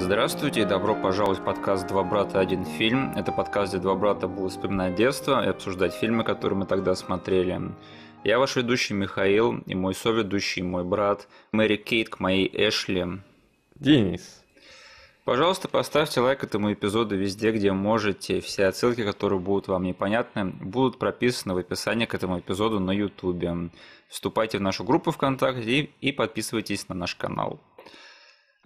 Здравствуйте и добро пожаловать в подкаст «Два брата. Один фильм». Это подкаст, где два брата будут вспоминать детство и обсуждать фильмы, которые мы тогда смотрели. Я ваш ведущий Михаил и мой соведущий, мой брат Мэри Кейт к моей Эшли. Денис. Пожалуйста, поставьте лайк этому эпизоду везде, где можете. Все отсылки, которые будут вам непонятны, будут прописаны в описании к этому эпизоду на YouTube. Вступайте в нашу группу ВКонтакте и, и подписывайтесь на наш канал.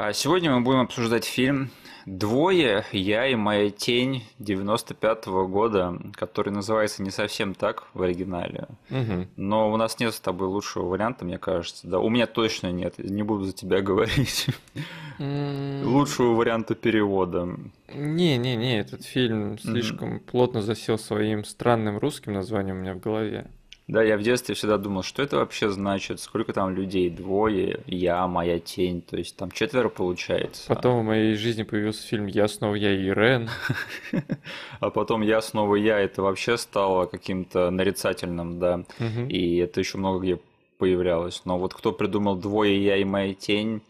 А сегодня мы будем обсуждать фильм «Двое. Я и моя тень» 95 -го года, который называется не совсем так в оригинале. Угу. Но у нас нет с тобой лучшего варианта, мне кажется. Да, у меня точно нет. Не буду за тебя говорить. Лучшего варианта перевода. Не-не-не, этот фильм слишком mm. плотно засел своим странным русским названием у меня в голове. Да, я в детстве всегда думал, что это вообще значит, сколько там людей, двое, я, моя тень, то есть там четверо получается. Потом в моей жизни появился фильм «Я снова я и Рен». А потом «Я снова я» это вообще стало каким-то нарицательным, да, и это еще много где появлялось. Но вот кто придумал «Двое я и моя тень»,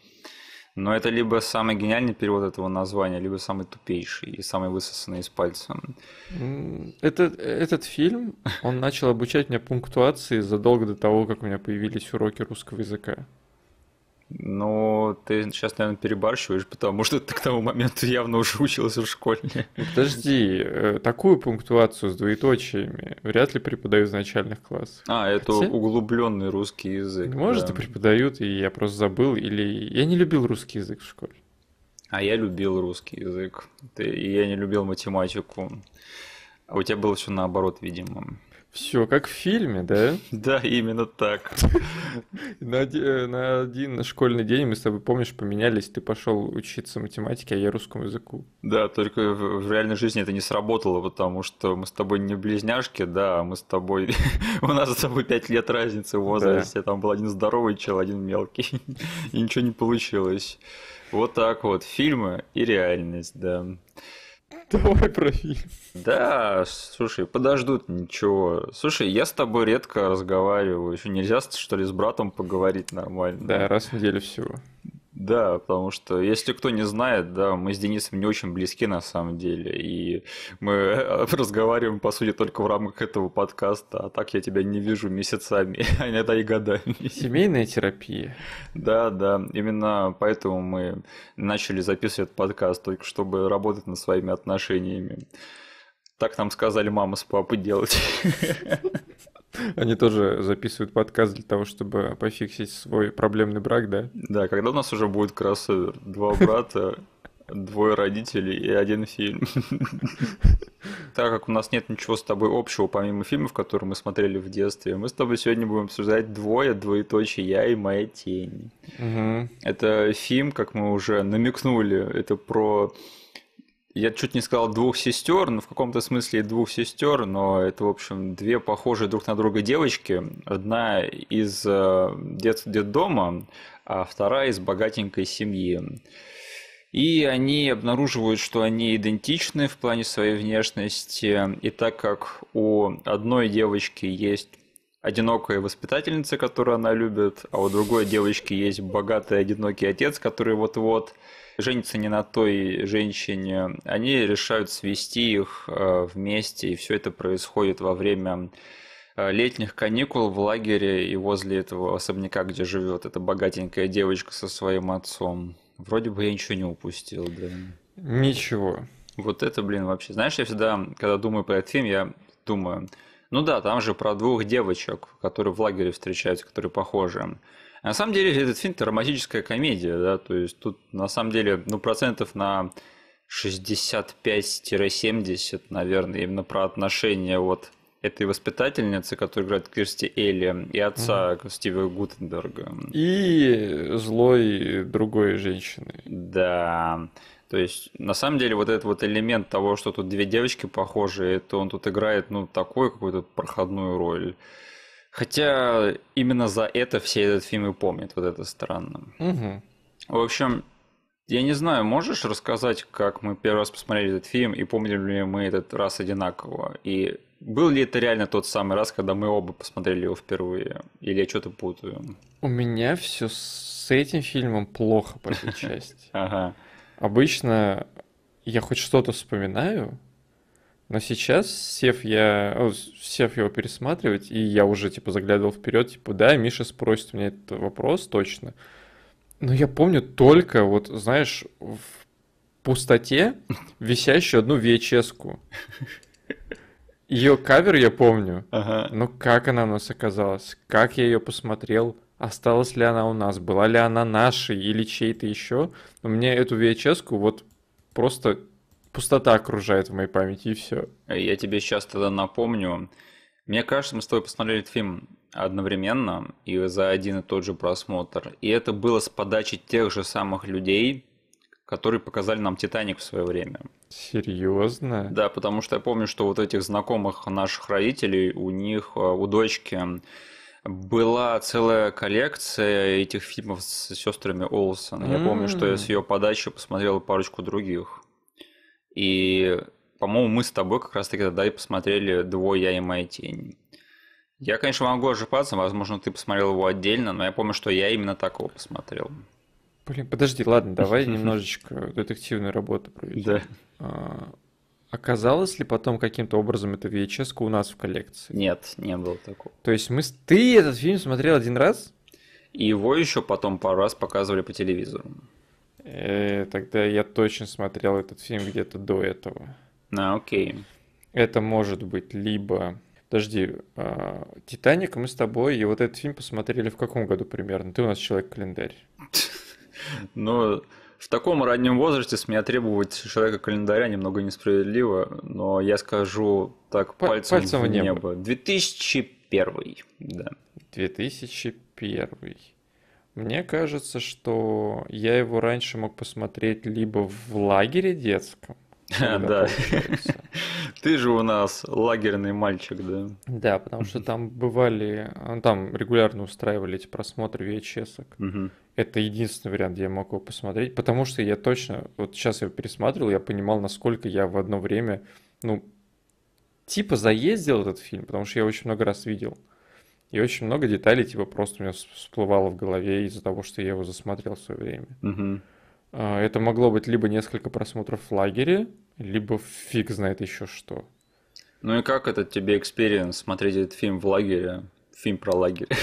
но это либо самый гениальный перевод этого названия, либо самый тупейший и самый высосанный из пальца. Этот этот фильм, он начал обучать меня пунктуации задолго до того, как у меня появились уроки русского языка. Ну, ты сейчас, наверное, перебарщиваешь, потому что ты к тому моменту явно уже учился в школе. Подожди, э, такую пунктуацию с двоеточиями вряд ли преподают в начальных классах. А, это Хотя... углубленный русский язык. Может, да. и преподают, и я просто забыл, или я не любил русский язык в школе. А я любил русский язык, и я не любил математику. А у тебя было все наоборот, видимо. Все, как в фильме, да? Да, именно так. Э, на один школьный день мы с тобой, помнишь, поменялись, ты пошел учиться математике, а я русскому языку. Да, только в реальной жизни это не сработало, потому что мы с тобой не близняшки, да, а мы с тобой... У нас с тобой пять лет разницы в возрасте, там был один здоровый чел, один мелкий, и ничего не получилось. Вот так вот, фильмы и реальность, да. Давай про фильм. Да, слушай, подождут ничего. Слушай, я с тобой редко разговариваю. Еще нельзя, что ли, с братом поговорить нормально? Да, раз в неделю всего. Да, потому что, если кто не знает, да, мы с Денисом не очень близки на самом деле, и мы разговариваем, по сути, только в рамках этого подкаста, а так я тебя не вижу месяцами, а иногда и годами. Семейная терапия. Да, да, именно поэтому мы начали записывать этот подкаст, только чтобы работать над своими отношениями. Так нам сказали мама с папой делать. Они тоже записывают подкаст для того, чтобы пофиксить свой проблемный брак, да? Да, когда у нас уже будет кроссовер? Два брата, двое родителей и один фильм. Так как у нас нет ничего с тобой общего, помимо фильмов, которые мы смотрели в детстве, мы с тобой сегодня будем обсуждать двое, двоеточие, я и моя тень. Это фильм, как мы уже намекнули, это про я чуть не сказал двух сестер, но ну, в каком-то смысле двух сестер, но это, в общем, две похожие друг на друга девочки. Одна из э, дет детдома, а вторая из богатенькой семьи. И они обнаруживают, что они идентичны в плане своей внешности. И так как у одной девочки есть одинокая воспитательница, которую она любит, а у другой девочки есть богатый одинокий отец, который вот-вот женятся не на той женщине, они решают свести их э, вместе, и все это происходит во время э, летних каникул в лагере и возле этого особняка, где живет эта богатенькая девочка со своим отцом. Вроде бы я ничего не упустил, да. Ничего. Вот это, блин, вообще. Знаешь, я всегда, когда думаю про этот фильм, я думаю, ну да, там же про двух девочек, которые в лагере встречаются, которые похожи. На самом деле этот фильм – это романтическая комедия, да, то есть тут на самом деле, ну, процентов на 65-70, наверное, именно про отношения вот этой воспитательницы, которая играет Кирсти Элли, и отца угу. Стива Гутенберга. И злой другой женщины. Да. То есть, на самом деле, вот этот вот элемент того, что тут две девочки похожи, это он тут играет, ну, такую какую-то проходную роль. Хотя именно за это все этот фильм и помнит вот это странно. Угу. В общем, я не знаю, можешь рассказать, как мы первый раз посмотрели этот фильм и помнили ли мы этот раз одинаково? И был ли это реально тот самый раз, когда мы оба посмотрели его впервые? Или я что-то путаю? У меня все с этим фильмом плохо по этой части. Обычно я хоть что-то вспоминаю, но сейчас, сев я, сев его пересматривать, и я уже, типа, заглядывал вперед, типа, да, Миша спросит мне этот вопрос точно. Но я помню только, вот, знаешь, в пустоте висящую одну vhs Ее кавер я помню, ага. но как она у нас оказалась, как я ее посмотрел, осталась ли она у нас, была ли она нашей или чей то еще, У меня эту vhs вот просто пустота окружает в моей памяти, и все. Я тебе сейчас тогда напомню. Мне кажется, мы с тобой посмотрели этот фильм одновременно и за один и тот же просмотр. И это было с подачи тех же самых людей, которые показали нам «Титаник» в свое время. Серьезно? Да, потому что я помню, что вот этих знакомых наших родителей, у них, а, у дочки была целая коллекция этих фильмов с сестрами Олсон. Я помню, что я с ее подачи посмотрел парочку других. И, по-моему, мы с тобой как раз-таки тогда и посмотрели «Двое, я и моя тень». Я, конечно, могу ошибаться, возможно, ты посмотрел его отдельно, но я помню, что я именно так его посмотрел. Блин, подожди, ладно, давай немножечко детективную работу проведем. Да. А, оказалось ли потом каким-то образом эта VHS у нас в коллекции? Нет, не было такого. То есть мы... с ты этот фильм смотрел один раз? И его еще потом пару раз показывали по телевизору. Э, тогда я точно смотрел этот фильм где-то до этого. На, окей. Это может быть либо... Подожди, а, «Титаник» мы с тобой и вот этот фильм посмотрели в каком году примерно? Ты у нас человек-календарь. Ну, в таком раннем возрасте с меня требовать человека-календаря немного несправедливо, но я скажу так пальцем, пальцем в небо. небо. 2001, да. 2001. Мне кажется, что я его раньше мог посмотреть либо в лагере детском. Да. Ты же у нас лагерный мальчик, да? Да, потому что там бывали, э, там регулярно устраивали эти просмотры VHS. Это единственный вариант, где я мог его посмотреть, потому что я точно, вот сейчас я его пересматривал, я понимал, насколько я в одно время, ну, типа заездил этот фильм, потому что я очень много раз видел. И очень много деталей, типа, просто у меня всплывало в голове из-за того, что я его засмотрел в свое время. Угу. Это могло быть либо несколько просмотров в лагере, либо фиг знает еще что. Ну и как этот тебе экспириенс смотреть этот фильм в лагере? Фильм про лагерь.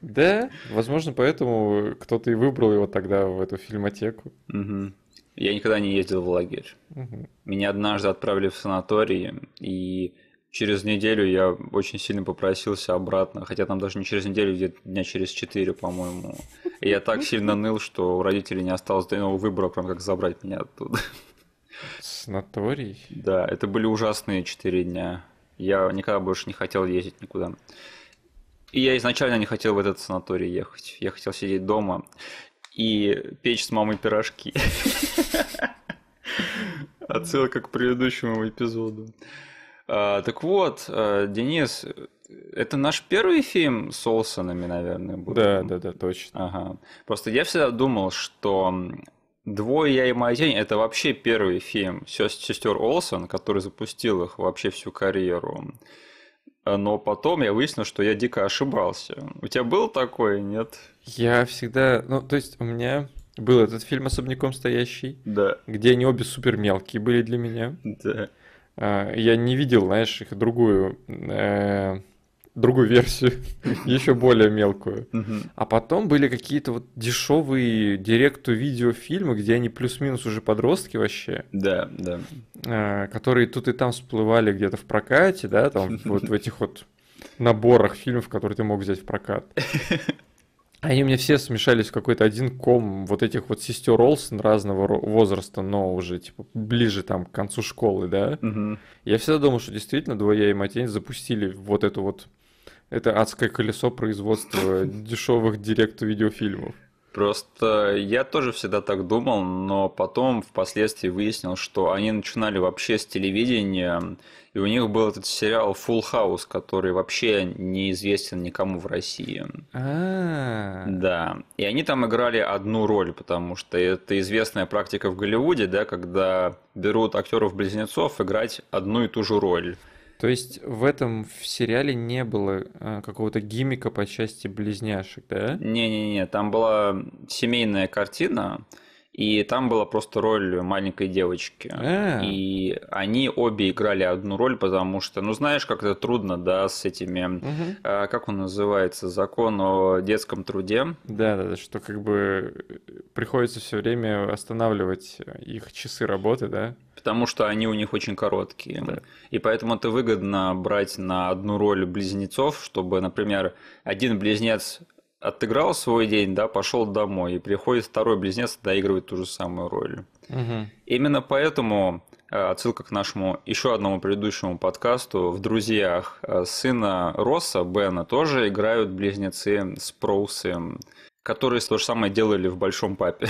Да, возможно, поэтому кто-то и выбрал его тогда в эту фильмотеку. Угу. Я никогда не ездил в лагерь. Угу. Меня однажды отправили в санаторий, и через неделю я очень сильно попросился обратно, хотя там даже не через неделю, где-то дня через четыре, по-моему. И я так сильно ныл, что у родителей не осталось иного выбора, прям как забрать меня оттуда. Санаторий? Да, это были ужасные четыре дня. Я никогда больше не хотел ездить никуда. И я изначально не хотел в этот санаторий ехать. Я хотел сидеть дома и печь с мамой пирожки. Отсылка к предыдущему эпизоду. А, так вот, а, Денис, это наш первый фильм с Олсонами, наверное, будет. Да, да, да, точно. Ага. Просто я всегда думал, что Двое я и моя тень это вообще первый фильм сестер Олсон, который запустил их вообще всю карьеру. Но потом я выяснил, что я дико ошибался. У тебя был такое, нет? Я всегда. Ну, то есть, у меня был этот фильм особняком стоящий. Да. Где они обе супер мелкие были для меня. Да. А, я не видел, знаешь, их другую, э, другую версию, еще более мелкую. А потом были какие-то вот дешевые директу видеофильмы, где они плюс-минус уже подростки вообще. Да, да. А, которые тут и там всплывали где-то в прокате, да, там вот в этих вот наборах фильмов, которые ты мог взять в прокат. Они мне все смешались в какой-то один ком вот этих вот сестер Олсен разного возраста, но уже типа ближе там к концу школы, да. Угу. Я всегда думал, что действительно Двое и матень запустили вот это вот это адское колесо производства дешевых директ-видеофильмов. Просто я тоже всегда так думал, но потом впоследствии выяснил, что они начинали вообще с телевидения, и у них был этот сериал Full House, который вообще неизвестен никому в России. А. Да. И они там играли одну роль, потому что это известная практика в Голливуде, да, когда берут актеров-близнецов играть одну и ту же роль. То есть в этом в сериале не было э, какого-то гимика по части близняшек, да? Не-не-не, там была семейная картина, и там была просто роль маленькой девочки. А -а -а. И они обе играли одну роль, потому что, ну знаешь, как-то трудно, да, с этими, угу. а, как он называется, закон о детском труде. Да, да, да, что как бы э, приходится все время останавливать их часы работы, да? Потому что они у них очень короткие. Да. И поэтому это выгодно брать на одну роль близнецов, чтобы, например, один близнец отыграл свой день, да, пошел домой, и приходит второй близнец доигрывает ту же самую роль. Угу. Именно поэтому э, отсылка к нашему еще одному предыдущему подкасту. В «Друзьях» э, сына Росса, Бена, тоже играют близнецы Спроусы, которые то же самое делали в «Большом папе».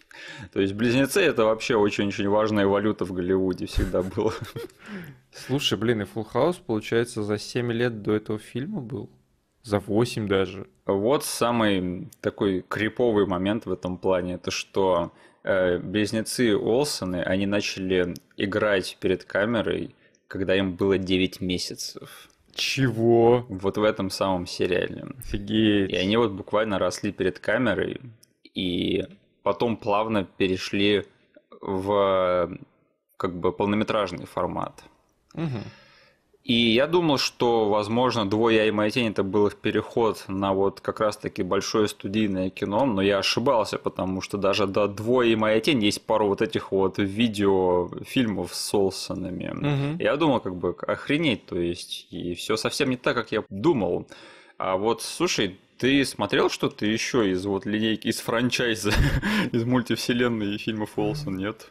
То есть близнецы это вообще очень-очень важная валюта в Голливуде всегда было. Слушай, блин, и Full House, получается, за 7 лет до этого фильма был? За 8 даже. Вот самый такой криповый момент в этом плане, это что э, близнецы Олсоны, они начали играть перед камерой, когда им было 9 месяцев. Чего? Вот в этом самом сериале. Офигеть. И они вот буквально росли перед камерой, и потом плавно перешли в э, как бы полнометражный формат. Угу. И я думал, что, возможно, «Двое я и моя тень» это был их переход на вот как раз-таки большое студийное кино, но я ошибался, потому что даже до «Двое и моя тень» есть пару вот этих вот видеофильмов с Солсонами. Угу. Я думал, как бы, охренеть, то есть, и все совсем не так, как я думал. А вот, слушай, ты смотрел что-то еще из вот линейки, из франчайза, из мультивселенной и фильмов Уолсон, нет?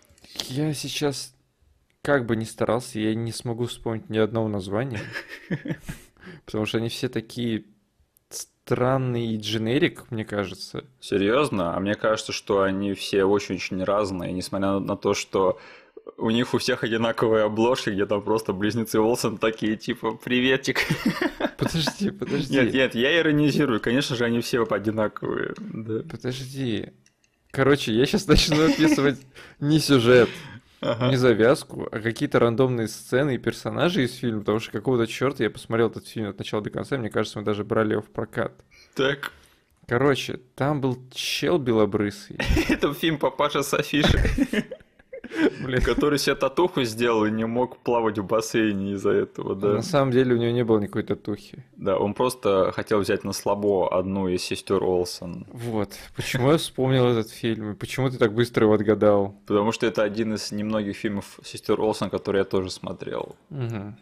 Я сейчас как бы ни старался, я не смогу вспомнить ни одного названия. Потому что они все такие странный дженерик, мне кажется. Серьезно? А мне кажется, что они все очень-очень разные, несмотря на то, что у них у всех одинаковые обложки, где там просто близнецы Олсен такие, типа, приветик. Подожди, подожди. Нет, нет, я иронизирую, конечно же, они все одинаковые. Да. Подожди. Короче, я сейчас начну описывать не сюжет, Ага. Не завязку, а какие-то рандомные сцены и персонажи из фильма, потому что какого-то черта я посмотрел этот фильм от начала до конца, мне кажется, мы даже брали его в прокат. Так. Короче, там был чел белобрысый. Это фильм «Папаша с афиши». блин. Который себе татуху сделал и не мог плавать в бассейне из-за этого, а да. На самом деле у него не было никакой татухи. Да, он просто хотел взять на слабо одну из сестер Олсон. Вот. Почему я вспомнил этот фильм? И почему ты так быстро его отгадал? Потому что это один из немногих фильмов сестер Олсон, который я тоже смотрел. Угу.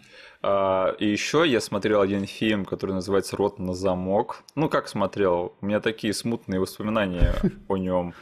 Uh, и еще я смотрел один фильм, который называется «Рот на замок». Ну, как смотрел? У меня такие смутные воспоминания о нем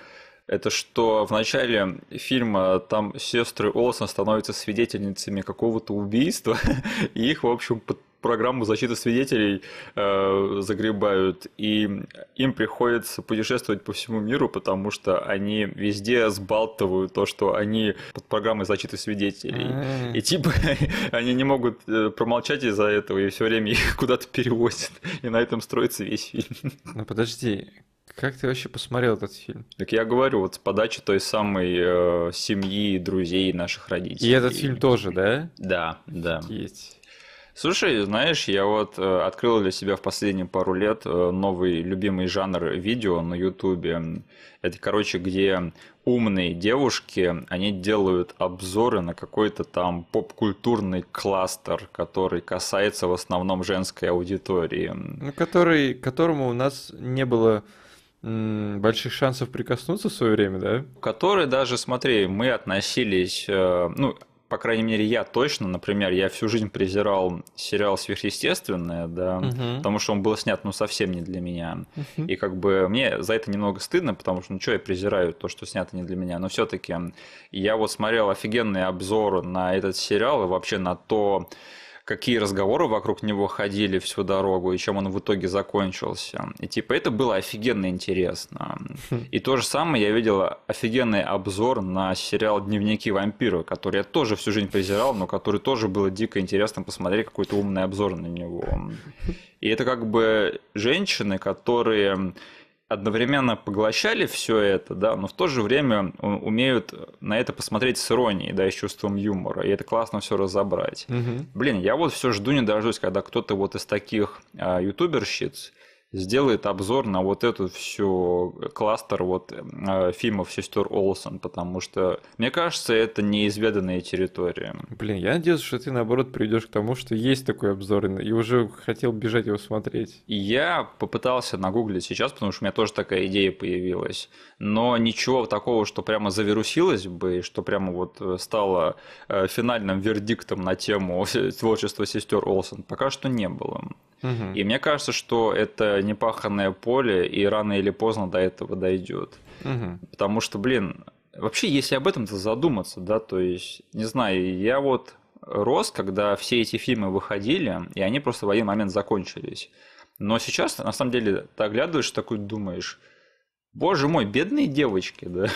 это что в начале фильма там сестры Олсен становятся свидетельницами какого-то убийства, и их, в общем, под программу защиты свидетелей э, загребают, и им приходится путешествовать по всему миру, потому что они везде сбалтывают то, что они под программой защиты свидетелей. А. И типа они не могут э, промолчать из-за этого, и все время их куда-то перевозят. И на этом строится весь фильм. Ну подожди, как ты вообще посмотрел этот фильм? Так я говорю, вот с подачи той самой э, семьи, друзей наших родителей. И этот фильм тоже, да? Да, да. Есть. Слушай, знаешь, я вот э, открыл для себя в последние пару лет э, новый любимый жанр видео на Ютубе. Это, короче, где умные девушки, они делают обзоры на какой-то там поп-культурный кластер, который касается в основном женской аудитории. Ну, который, которому у нас не было больших шансов прикоснуться в свое время, да? Которые даже, смотри, мы относились, э, ну, по крайней мере, я точно, например, я всю жизнь презирал сериал «Сверхъестественное», да, угу. потому что он был снят, ну, совсем не для меня. Угу. И как бы мне за это немного стыдно, потому что, ну, что я презираю то, что снято не для меня, но все таки я вот смотрел офигенные обзоры на этот сериал и вообще на то, какие разговоры вокруг него ходили всю дорогу и чем он в итоге закончился. И типа это было офигенно интересно. Хм. И то же самое я видел офигенный обзор на сериал «Дневники вампира», который я тоже всю жизнь презирал, но который тоже было дико интересно посмотреть какой-то умный обзор на него. И это как бы женщины, которые одновременно поглощали все это, да, но в то же время умеют на это посмотреть с иронией, да, и с чувством юмора, и это классно все разобрать. Угу. Блин, я вот все жду не дождусь, когда кто-то вот из таких а, ютуберщиц сделает обзор на вот эту всю э, кластер вот эм, э, фильмов сестер Олсон, потому что, мне кажется, это неизведанная территория. Блин, я надеюсь, что ты, наоборот, приведешь к тому, что есть такой обзор, и уже хотел бежать его смотреть. Я попытался нагуглить сейчас, потому что у меня тоже такая идея появилась, но ничего такого, что прямо завирусилось бы, и что прямо вот э, стало э, финальным вердиктом на тему творчества сестер Олсон, пока что не было. Угу. И мне кажется, что это непаханное поле, и рано или поздно до этого дойдет. Угу. Потому что, блин, вообще, если об этом-то задуматься, да, то есть, не знаю, я вот рос, когда все эти фильмы выходили, и они просто в один момент закончились. Но сейчас, на самом деле, ты оглядываешь, такой думаешь, боже мой, бедные девочки, да.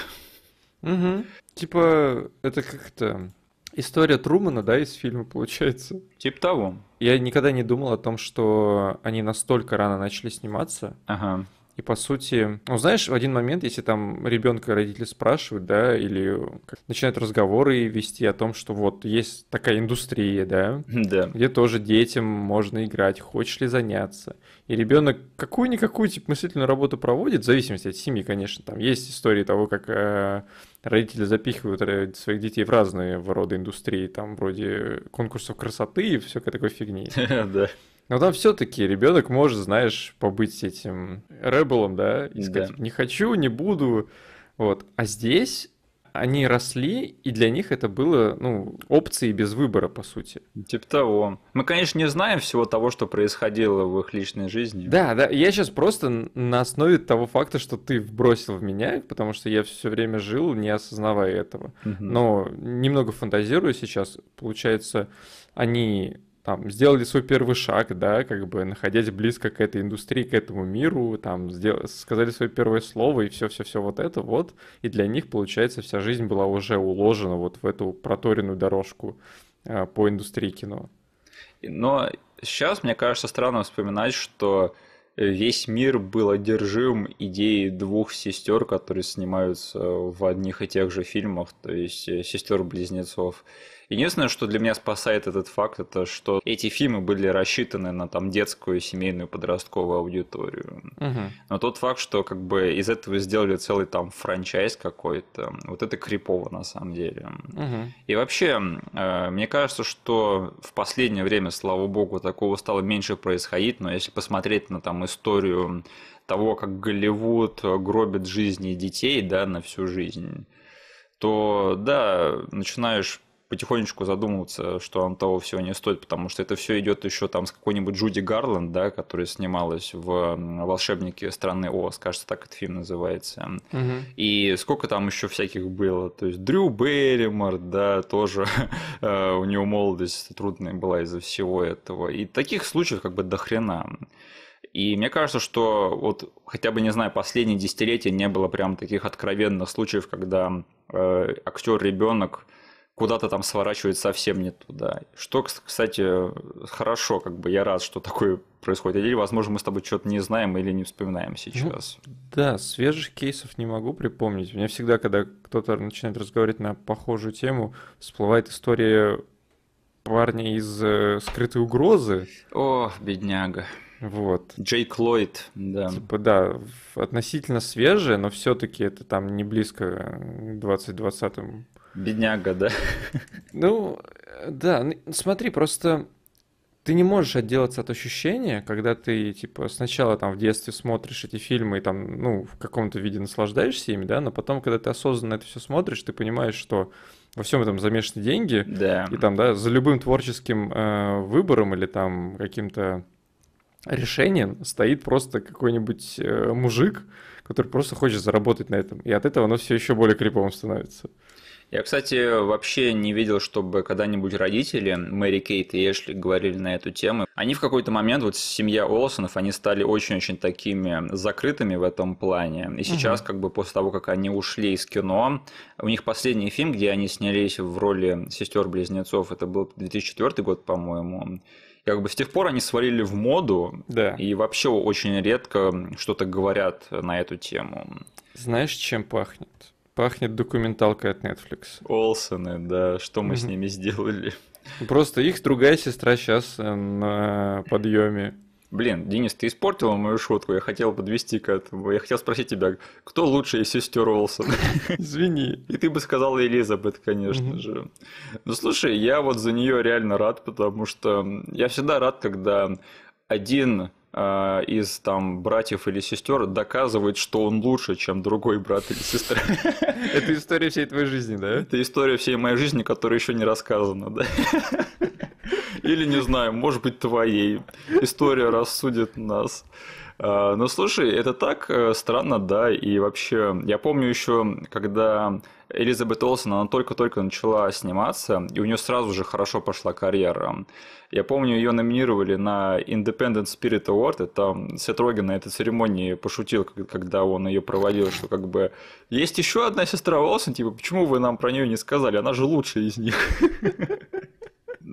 Угу. Типа, это как-то... История Трумана, да, из фильма получается. Тип того. Я никогда не думал о том, что они настолько рано начали сниматься. Ага. И по сути, ну знаешь, в один момент, если там ребенка родители спрашивают, да, или э, начинают разговоры вести о том, что вот есть такая индустрия, да, да. где тоже детям можно играть, хочешь ли заняться. И ребенок какую-никакую типа, мыслительную работу проводит, в зависимости от семьи, конечно, там есть истории того, как э, родители запихивают э, своих детей в разные роды индустрии, там вроде конкурсов красоты и всякой такой фигни. Да. Но там все-таки ребенок может, знаешь, побыть этим ребелом, да, и сказать, да. не хочу, не буду. Вот. А здесь они росли, и для них это было, ну, опции без выбора, по сути. Типа того. Мы, конечно, не знаем всего того, что происходило в их личной жизни. Да, да, я сейчас просто на основе того факта, что ты вбросил в меня, потому что я все время жил, не осознавая этого. Угу. Но немного фантазирую сейчас, получается, они там, сделали свой первый шаг, да, как бы находясь близко к этой индустрии, к этому миру, там, сдел... сказали свое первое слово и все-все-все вот это вот, и для них, получается, вся жизнь была уже уложена вот в эту проторенную дорожку э, по индустрии кино. Но сейчас, мне кажется, странно вспоминать, что э, весь мир был одержим идеей двух сестер, которые снимаются э, в одних и тех же фильмах, то есть э, сестер-близнецов. Единственное, что для меня спасает этот факт, это что эти фильмы были рассчитаны на там детскую, семейную, подростковую аудиторию. Угу. Но тот факт, что как бы из этого сделали целый там франчайз какой-то, вот это крипово на самом деле. Угу. И вообще, э, мне кажется, что в последнее время, слава богу, такого стало меньше происходить, но если посмотреть на там историю того, как Голливуд гробит жизни детей, да, на всю жизнь, то да, начинаешь потихонечку задумываться, что он того всего не стоит, потому что это все идет еще там с какой-нибудь Джуди Гарланд, да, которая снималась в «Волшебнике страны Оз», кажется, так этот фильм называется. Угу. И сколько там еще всяких было, то есть Дрю Берримор, да, тоже э, у него молодость трудная была из-за всего этого. И таких случаев как бы до хрена. И мне кажется, что вот хотя бы, не знаю, последние десятилетия не было прям таких откровенных случаев, когда э, актер-ребенок куда-то там сворачивает совсем не туда. Что, кстати, хорошо, как бы я рад, что такое происходит. Или, возможно, мы с тобой что-то не знаем или не вспоминаем ну, сейчас. Ну, да, свежих кейсов не могу припомнить. Мне всегда, когда кто-то начинает разговаривать на похожую тему, всплывает история парня из э, скрытой угрозы. О, бедняга. Вот. Джейк Ллойд, да. Типа, да, относительно свежее, но все-таки это там не близко к 2020-м. Бедняга, да. Ну, да, смотри, просто ты не можешь отделаться от ощущения, когда ты, типа, сначала там в детстве смотришь эти фильмы и там, ну, в каком-то виде наслаждаешься ими, да, но потом, когда ты осознанно это все смотришь, ты понимаешь, что во всем этом замешаны деньги, да. и там, да, за любым творческим э, выбором или там каким-то решением стоит просто какой-нибудь э, мужик, который просто хочет заработать на этом. И от этого оно все еще более криповым становится. Я, кстати, вообще не видел, чтобы когда-нибудь родители Мэри Кейт и Эшли говорили на эту тему. Они в какой-то момент, вот семья Олсонов, они стали очень-очень такими закрытыми в этом плане. И сейчас, угу. как бы после того, как они ушли из кино, у них последний фильм, где они снялись в роли сестер-близнецов, это был 2004 год, по-моему как бы с тех пор они свалили в моду, да. и вообще очень редко что-то говорят на эту тему. Знаешь, чем пахнет? Пахнет документалкой от Netflix. Олсены, да, что мы mm-hmm. с ними сделали. Просто их другая сестра сейчас э, на подъеме. Блин, Денис, ты испортил мою шутку, я хотел подвести к этому. Я хотел спросить тебя, кто лучше из сестер Олсен? Извини. И ты бы сказал Элизабет, конечно же. Ну слушай, я вот за нее реально рад, потому что я всегда рад, когда один а, из там братьев или сестер доказывает, что он лучше, чем другой брат или сестра. Это история всей твоей жизни, да? Это история всей моей жизни, которая еще не рассказана, да? Или, не знаю, может быть, твоей. История рассудит нас. Э, ну, слушай, это так э, странно, да, и вообще, я помню еще, когда Элизабет Олсен, она только-только начала сниматься, и у нее сразу же хорошо пошла карьера. Я помню, ее номинировали на Independent Spirit Award, и там Сет Роген на этой церемонии пошутил, когда он ее проводил, что как бы есть еще одна сестра Олсен, типа, почему вы нам про нее не сказали, она же лучшая из них.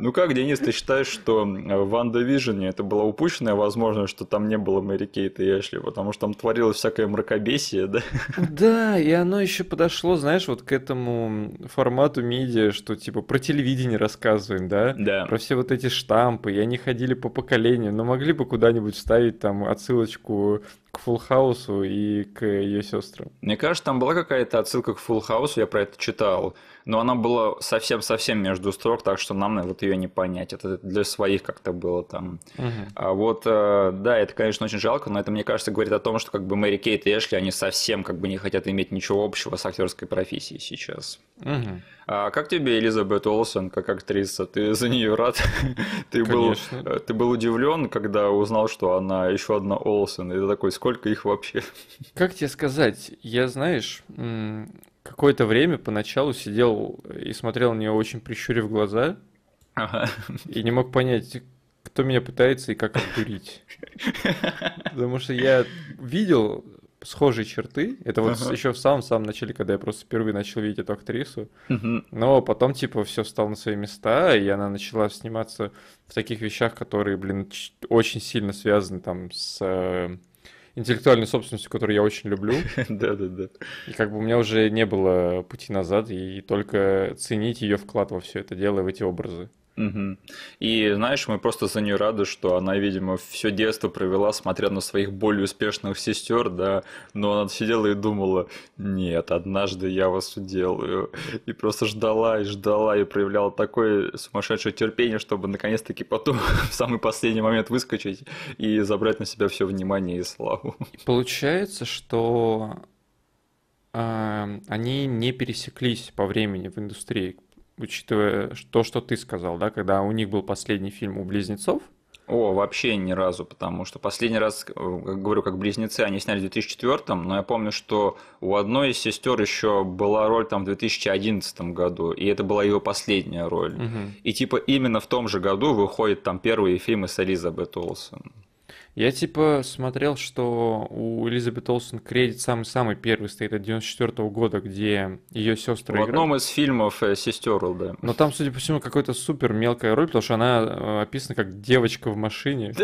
Ну как, Денис, ты считаешь, что в Ванда Вижене это была упущенная возможность, что там не было Мэри Кейт и Эшли, потому что там творилось всякое мракобесие, да? Да, и оно еще подошло, знаешь, вот к этому формату медиа, что типа про телевидение рассказываем, да? Да. Про все вот эти штампы, и они ходили по поколению, но могли бы куда-нибудь вставить там отсылочку к Фулхаусу и к ее сестрам. Мне кажется, там была какая-то отсылка к Фулхаусу, я про это читал но она была совсем-совсем между строк, так что нам вот ее не понять. Это для своих как-то было там. Угу. А вот, э, да, это, конечно, очень жалко, но это, мне кажется, говорит о том, что как бы Мэри Кейт и Эшли, они совсем как бы не хотят иметь ничего общего с актерской профессией сейчас. Угу. А как тебе Элизабет Олсен как актриса? Ты за нее рад? ты, был, э, ты был удивлен, когда узнал, что она еще одна Олсен. И ты такой, сколько их вообще? Как тебе сказать? Я, знаешь, какое-то время поначалу сидел и смотрел на нее очень прищурив глаза. Ага. И не мог понять, кто меня пытается и как обдурить. Потому что я видел схожие черты. Это вот ага. еще в самом-самом начале, когда я просто впервые начал видеть эту актрису. Угу. Но потом, типа, все встало на свои места, и она начала сниматься в таких вещах, которые, блин, очень сильно связаны там с э, интеллектуальной собственностью, которую я очень люблю. Да-да-да. И как бы у меня уже не было пути назад, и только ценить ее вклад во все это дело, в эти образы. Угу. И знаешь, мы просто за нее рады, что она, видимо, все детство провела, смотря на своих более успешных сестер, да, но она сидела и думала, нет, однажды я вас уделаю. И просто ждала и ждала, и проявляла такое сумасшедшее терпение, чтобы наконец-таки потом в самый последний момент выскочить и забрать на себя все внимание и славу. Получается, что а, они не пересеклись по времени в индустрии учитывая то, что ты сказал, да, когда у них был последний фильм у близнецов. О, вообще ни разу, потому что последний раз, э, говорю, как близнецы, они сняли в 2004, но я помню, что у одной из сестер еще была роль там в 2011 году, и это была ее последняя роль. Угу. И типа именно в том же году выходит там первые фильмы с Элизабет Олсен. Я типа смотрел, что у Элизабет Олсен кредит самый-самый первый стоит от 94 -го года, где ее сестры. В играли. одном из фильмов э, сестер, да. Но там, судя по всему, какой то супер мелкая роль, потому что она э, описана как девочка в машине.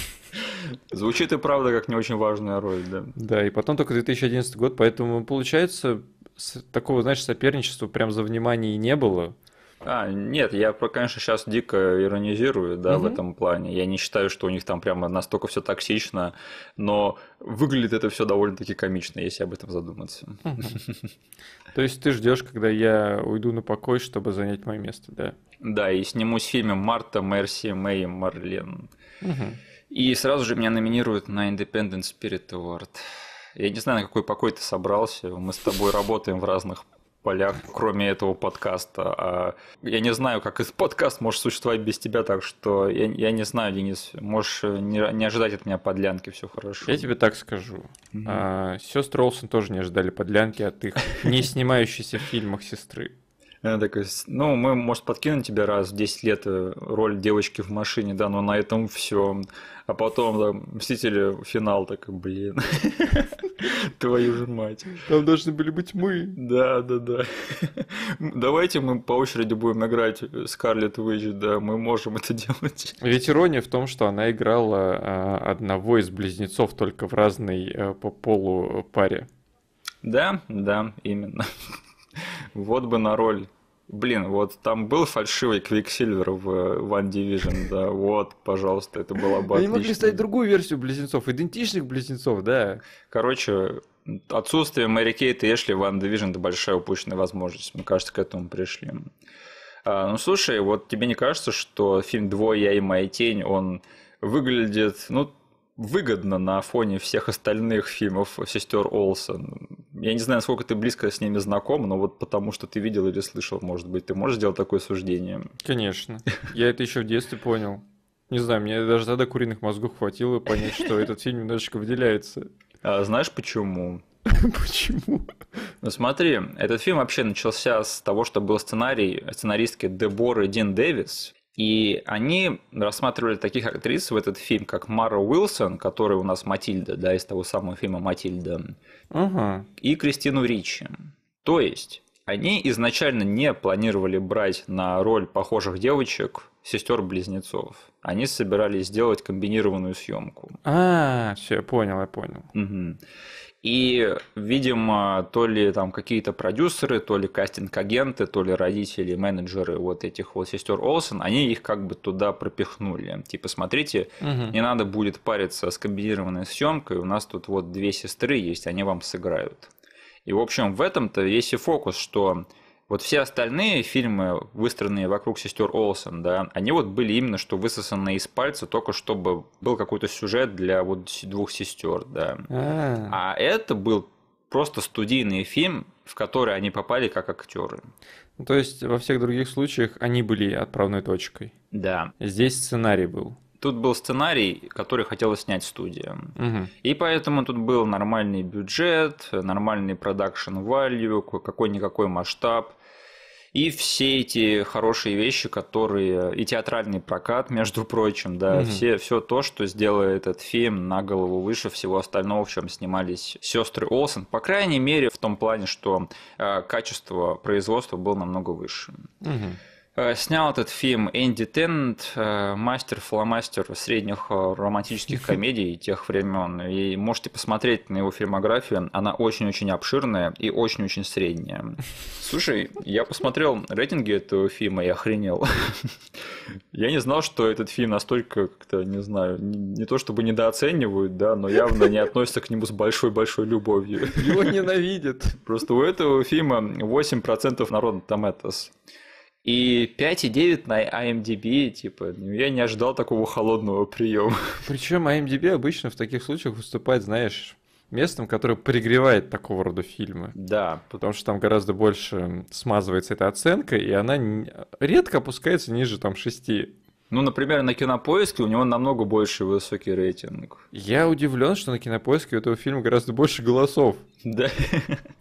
Звучит и правда как не очень важная роль, да. Да, и потом только 2011 год, поэтому получается такого, знаешь, соперничества прям за внимание и не было. А, нет, я, конечно, сейчас дико иронизирую, да, угу. в этом плане. Я не считаю, что у них там прямо настолько все токсично, но выглядит это все довольно-таки комично, если об этом задуматься. То есть ты ждешь, когда я уйду на покой, чтобы занять мое место, да? Да, и сниму с фильмом Марта, Мерси, Мэй, Марлен. И сразу же меня номинируют на Independent Spirit Award. Я не знаю, на какой покой ты собрался. Мы с тобой работаем в разных полях, кроме этого подкаста. А я не знаю, как этот подкаст может существовать без тебя, так что я, я не знаю, Денис, можешь э, не, не ожидать от меня подлянки, все хорошо. Я тебе так скажу. Угу. Mm -hmm. А, сестры Олсен тоже не ожидали подлянки от их не снимающейся в фильмах сестры она такая, ну, мы, может, подкинем тебе раз в 10 лет э, роль девочки в машине, да, но на этом все. А потом, да, Мстители, финал, так, блин, твою же мать. Там должны были быть мы. Да, да, да. Давайте мы по очереди будем играть Скарлетт э, Уидж, да, мы можем это делать. Ведь ирония в том, что она играла а, одного из близнецов только в разной э, по полу паре. Да, да, именно. Вот бы на роль. Блин, вот там был фальшивый Квиксильвер в One Division, да, вот, пожалуйста, это было бы Они могли стать другую версию близнецов, идентичных близнецов, да. Короче, отсутствие Мэри Кейт и Эшли в One Division – это большая упущенная возможность, мне кажется, к этому пришли. А, ну, слушай, вот тебе не кажется, что фильм «Двое, я и моя тень», он выглядит, ну, выгодно на фоне всех остальных фильмов сестер Олсен. Я не знаю, насколько ты близко с ними знаком, но вот потому что ты видел или слышал, может быть, ты можешь сделать такое суждение? Конечно. Я это еще в детстве понял. Не знаю, мне даже тогда куриных мозгов хватило понять, что этот фильм немножечко выделяется. А знаешь почему? Почему? Ну смотри, этот фильм вообще начался с того, что был сценарий сценаристки Деборы Дин Дэвис, и они рассматривали таких актрис в этот фильм, как Мара Уилсон, которая у нас Матильда, да, из того самого фильма «Матильда», угу. и Кристину Ричи. То есть, они изначально не планировали брать на роль похожих девочек сестер-близнецов. Они собирались сделать комбинированную съемку. А, все, понял, я понял. Угу. И, видимо, то ли там какие-то продюсеры, то ли кастинг-агенты, то ли родители, менеджеры вот этих вот сестер Олсен, они их как бы туда пропихнули. Типа, смотрите, угу. не надо будет париться с комбинированной съемкой, у нас тут вот две сестры есть, они вам сыграют. И, в общем, в этом-то весь и фокус, что вот все остальные фильмы, выстроенные вокруг сестер Олсен, да, они вот были именно что высосаны из пальца, только чтобы был какой-то сюжет для вот двух сестер, да. А. а, это был просто студийный фильм, в который они попали как актеры. Ну, то есть во всех других случаях они были отправной точкой. Да. Здесь сценарий был. Тут был сценарий, который хотела снять студия. Угу. И поэтому тут был нормальный бюджет, нормальный продакшн value, какой-никакой масштаб. И все эти хорошие вещи, которые... И театральный прокат, между прочим, да, угу. все, все то, что сделает этот фильм на голову выше всего остального, в чем снимались сестры Олсен. По крайней мере, в том плане, что э, качество производства было намного выше. Угу. Э, снял этот фильм Энди Теннант, э, мастер-фломастер средних э, романтических комедий тех времен. И можете посмотреть на его фильмографию. Она очень-очень обширная и очень-очень средняя. Слушай, я посмотрел рейтинги этого фильма и охренел. Я не знал, что этот фильм настолько как-то, не знаю, не то чтобы недооценивают, да, но явно не относятся к нему с большой-большой любовью. Его ненавидят. Просто у этого фильма 8% народа Томатос. И 5,9 на IMDb, а типа, ну, я не ожидал такого холодного приема. Причем IMDb а обычно в таких случаях выступает, знаешь, местом, которое пригревает такого рода фильмы. Да. Потому что там гораздо больше смазывается эта оценка, и она редко опускается ниже там 6. Ну, например, на кинопоиске у него намного больше высокий рейтинг. Я удивлен, что на кинопоиске у этого фильма гораздо больше голосов. Да.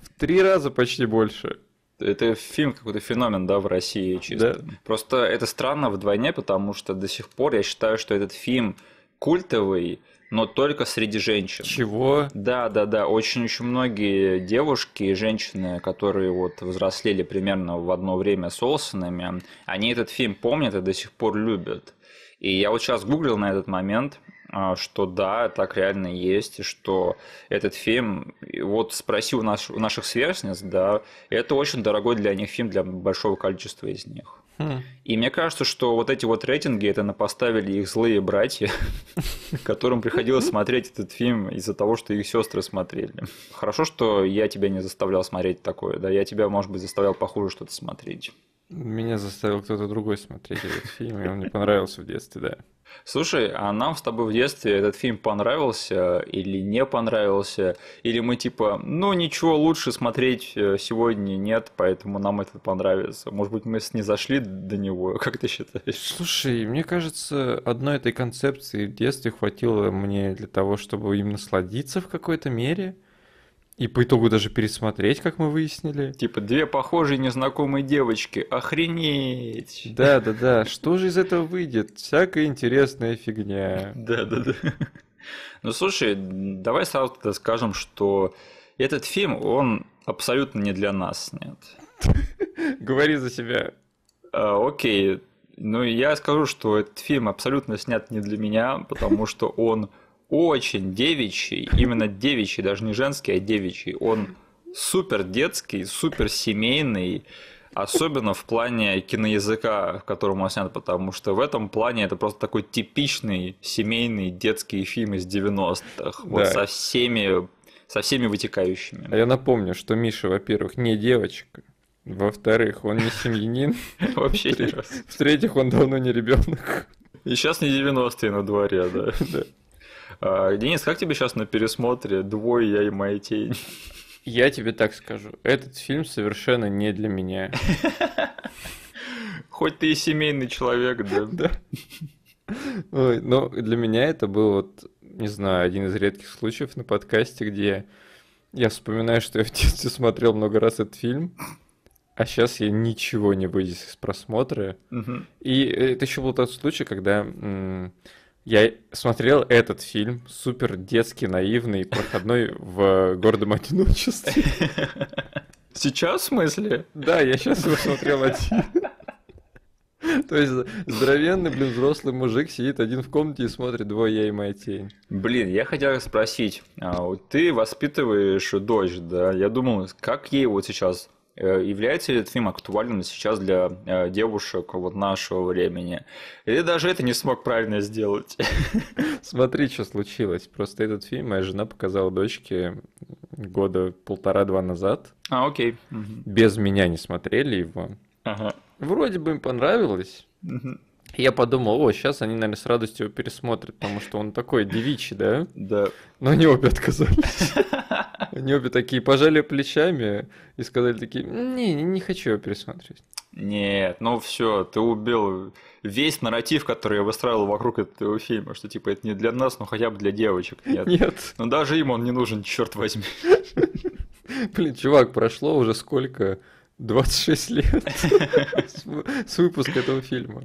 В три раза почти больше. Это фильм какой-то феномен, да, в России чисто. Да. Просто это странно вдвойне, потому что до сих пор я считаю, что этот фильм культовый, но только среди женщин. Чего? Да, да, да. Очень-очень многие девушки и женщины, которые вот взрослели примерно в одно время с Олсенами, они этот фильм помнят и до сих пор любят. И я вот сейчас гуглил на этот момент, а, что да, так реально есть, и что этот фильм, вот спроси у, нас, у наших сверстниц, да, это очень дорогой для них фильм, для большого количества из них. Хм. И мне кажется, что вот эти вот рейтинги, это напоставили их злые братья, которым приходилось смотреть этот фильм из-за того, что их сестры смотрели. Хорошо, что я тебя не заставлял смотреть такое, да, я тебя, может быть, заставлял похуже что-то смотреть. Меня заставил кто-то другой смотреть этот фильм, и он мне понравился в детстве, да. Слушай, а нам с тобой в детстве этот фильм понравился или не понравился? Или мы типа, ну ничего лучше смотреть э, сегодня нет, поэтому нам это понравится. Может быть, мы не зашли до него, как ты считаешь? Слушай, мне кажется, одной этой концепции в детстве хватило мне для того, чтобы им насладиться в какой-то мере. И по итогу даже пересмотреть, как мы выяснили. Типа две похожие незнакомые девочки. Охренеть! Да, да, да. Что же из этого выйдет? Всякая интересная фигня. Да, да, да. Ну слушай, давай сразу тогда скажем, что этот фильм, он абсолютно не для нас, нет. Говори за себя. А, окей. Ну, я скажу, что этот фильм абсолютно снят не для меня, потому что он очень девичий, именно девичий, даже не женский, а девичий. Он супер детский, супер семейный, особенно в плане киноязыка, в котором он снят, потому что в этом плане это просто такой типичный семейный детский фильм из 90-х, вот да. со всеми со всеми вытекающими. А Я напомню, что Миша, во-первых, не девочка, во-вторых, он не семьянин. Вообще не В-третьих, он давно не ребенок. И сейчас не 90-е на дворе, да. А, Денис, как тебе сейчас на пересмотре «Двое я и моя тень»? Я тебе так скажу, этот фильм совершенно не для меня. Хоть ты и семейный человек, да? Да. Ой, но ну, для меня это был вот, не знаю, один из редких случаев на подкасте, где я вспоминаю, что я в детстве смотрел много раз этот фильм, а сейчас я ничего не вынес из просмотра. Угу. И э, это еще был тот случай, когда м- я смотрел этот фильм, супер детский, наивный, проходной в э, гордом одиночестве. Сейчас, в смысле? Да, я сейчас его смотрел один. То есть здоровенный, блин, взрослый мужик сидит один в комнате и смотрит «Двое я и моя тень». Блин, я хотел спросить, а вот ты воспитываешь дочь, да? Я думал, как ей вот сейчас Э, является ли этот фильм актуальным сейчас для э, девушек вот нашего времени. И даже это не смог правильно сделать. Смотри, что случилось. Просто этот фильм моя жена показала дочке года полтора-два назад. А, окей. Без меня не смотрели его. Ага. Вроде бы им понравилось. Угу. Я подумал, о, сейчас они, наверное, с радостью его пересмотрят, потому что он такой девичий, да? Да. Но они обе отказались. Они обе такие пожали плечами и сказали такие, не, не хочу его пересмотреть. Нет, ну все, ты убил весь нарратив, который я выстраивал вокруг этого фильма, что типа это не для нас, но хотя бы для девочек. Нет. Нет. Но ну даже им он не нужен, черт возьми. Блин, чувак, прошло уже сколько? 26 лет с выпуска этого фильма.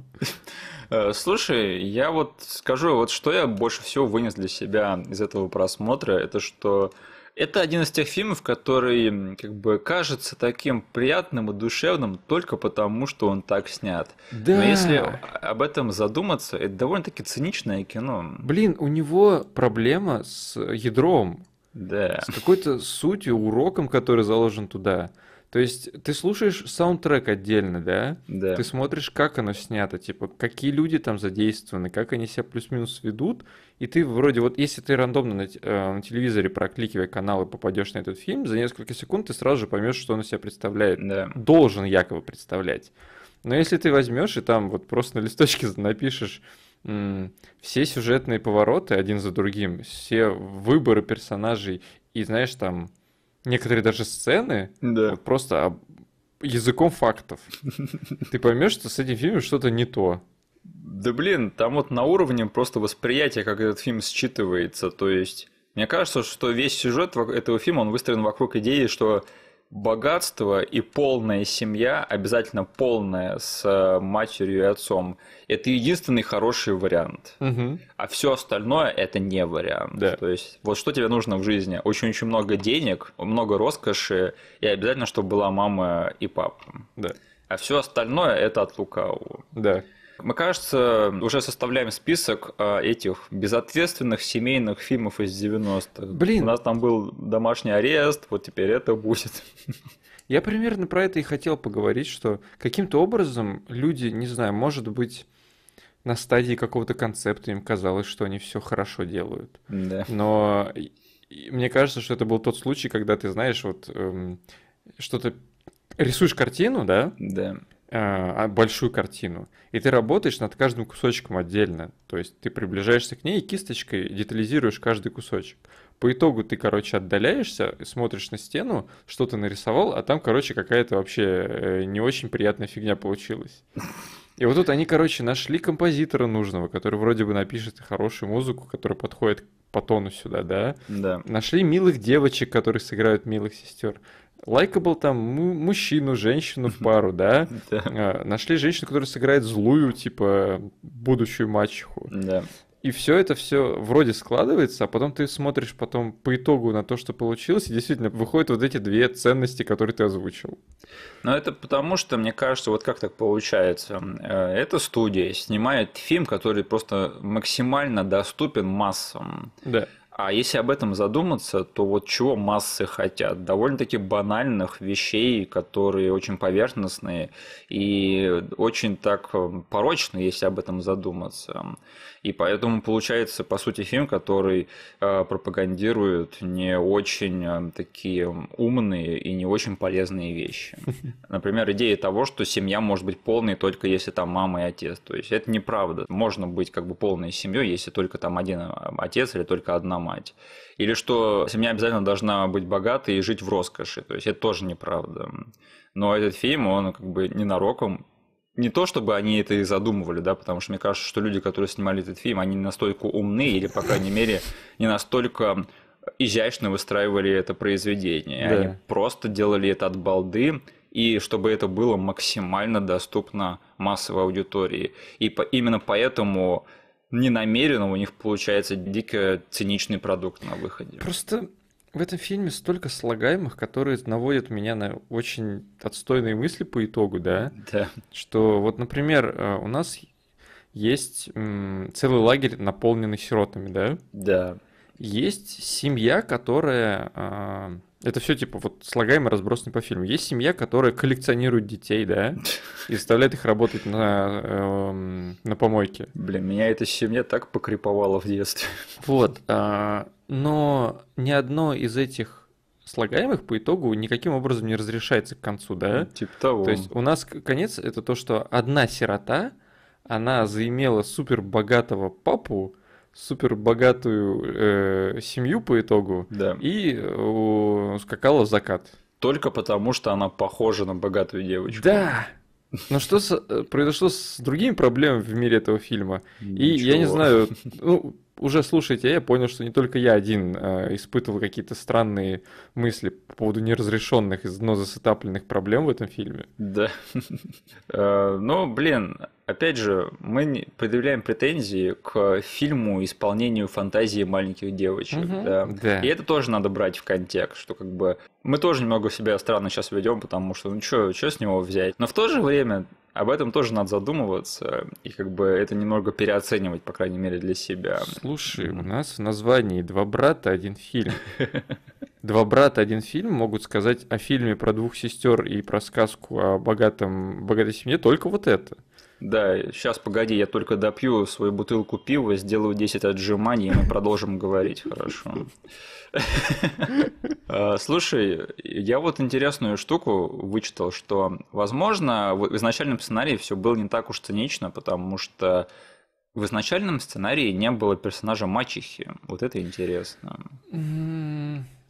Э, слушай, я вот скажу, вот что я больше всего вынес для себя из этого просмотра, это что это один из тех фильмов, который как бы кажется таким приятным и душевным только потому, что он так снят. Да. Но если об этом задуматься, это довольно-таки циничное кино. Блин, у него проблема с ядром. Да. С какой-то сутью, уроком, который заложен туда. То есть ты слушаешь саундтрек отдельно, да? Да. Ты смотришь, как оно снято, типа, какие люди там задействованы, как они себя плюс-минус ведут, и ты вроде вот, если ты рандомно на, э, на телевизоре прокликивая каналы попадешь на этот фильм, за несколько секунд ты сразу же поймешь, что он из себя представляет, да. должен якобы представлять. Но если ты возьмешь и там вот просто на листочке напишешь все сюжетные повороты один за другим, все выборы персонажей и знаешь там некоторые даже сцены да. вот просто об... языком фактов. Ты поймешь, что с этим фильмом что-то не то. Да блин, там вот на уровне просто восприятия, как этот фильм считывается. То есть, мне кажется, что весь сюжет этого фильма, он выстроен вокруг идеи, что богатство и полная семья, обязательно полная с э, матерью и отцом, это единственный хороший вариант. Угу. А все остальное это не вариант. Да. То есть, вот что тебе нужно в жизни? Очень-очень много денег, много роскоши, и обязательно, чтобы была мама и папа. Да. А все остальное это от лукавого. Да. Мы, кажется, уже составляем список э, этих безответственных семейных фильмов из 90-х. Блин. У нас там был «Домашний арест», вот теперь это будет. Я примерно про это и хотел поговорить, что каким-то образом люди, не знаю, может быть, на стадии какого-то концепта им казалось, что они все хорошо делают. Да. Но мне кажется, что это был тот случай, когда ты знаешь, вот эм, что-то рисуешь картину, да? Да. Э, а, большую картину. И ты работаешь над каждым кусочком отдельно. То есть ты приближаешься к ней кисточкой детализируешь каждый кусочек. По итогу ты, короче, отдаляешься, смотришь на стену, что ты нарисовал, а там, короче, какая-то вообще э, не очень приятная фигня получилась. И вот тут они, короче, нашли композитора нужного, который вроде бы напишет хорошую музыку, которая подходит по тону сюда, да? Да. Нашли милых девочек, которые сыграют милых сестер лайкабл там мужчину, женщину в пару, да? да. А, нашли женщину, которая сыграет злую, типа, будущую мачеху. Да. И все это все вроде складывается, а потом ты смотришь потом по итогу на то, что получилось, и действительно выходят вот эти две ценности, которые ты озвучил. Но это потому, что, мне кажется, вот как так получается. Э, эта студия снимает фильм, который просто максимально доступен массам. Да. А если об этом задуматься, то вот чего массы хотят? Довольно-таки банальных вещей, которые очень поверхностные и очень так эм, порочно, если об этом задуматься. И поэтому получается, по сути, фильм, который а, пропагандирует не очень а, такие умные и не очень полезные вещи. Например, идея того, что семья может быть полной только если там мама и отец. То есть это неправда. Можно быть как бы полной семьей, если только там один а, отец или только одна мать. Или что семья обязательно должна быть богатой и жить в роскоши. То есть это тоже неправда. Но этот фильм, он как бы ненароком не то, чтобы они это и задумывали, да, потому что мне кажется, что люди, которые снимали этот фильм, они не настолько умны или, по крайней мере, не настолько изящно выстраивали это произведение. Да. Они просто делали это от балды, и чтобы это было максимально доступно массовой аудитории. И по, именно поэтому ненамеренно у них получается дико циничный продукт на выходе. Просто в этом фильме столько слагаемых, которые наводят меня на очень отстойные мысли по итогу, да? Да. Что вот, например, э, у нас есть целый лагерь, наполненный сиротами, да? Да. Есть семья, которая... А, это все типа вот слагаемо разбросанный по фильму. Есть семья, которая коллекционирует детей, да, и заставляет их работать на, э, на помойке. Блин, меня эта семья так покриповала в детстве. Вот. Э, но ни одно из этих слагаемых по итогу никаким образом не разрешается к концу, да? Ну, типа того. То есть у нас конец это то, что одна сирота, она заимела супер богатого папу, супер богатую э, семью по итогу да. и э, скакала в закат. Только потому, что она похожа на богатую девочку. Да. Но что с, э, произошло с другими проблемами в мире этого фильма? Ничего. И я не знаю, ну, уже слушайте, я понял, что не только я один э, испытывал какие-то странные мысли по поводу неразрешенных, но засетапленных проблем в этом фильме. Да. Э, но, ну, блин, опять же, мы предъявляем претензии к фильму исполнению фантазии маленьких девочек. Да. Да. И это тоже надо брать в контекст, что как бы мы тоже немного себя странно сейчас ведем, потому что ну что, что с него взять. Но в то же время об этом тоже надо задумываться и как бы это немного переоценивать, по крайней мере, для себя. Слушай, у нас в названии «Два брата, один фильм». «Два брата, один фильм» могут сказать о фильме про двух сестер и про сказку о богатом, богатой семье только вот это. Да, сейчас, погоди, я только допью свою бутылку пива, сделаю 10 отжиманий, и мы продолжим говорить, хорошо. А, слушай, я вот интересную штуку вычитал, что, возможно, в изначальном сценарии все было не так уж цинично, потому что в изначальном сценарии не было персонажа мачехи. Вот это интересно.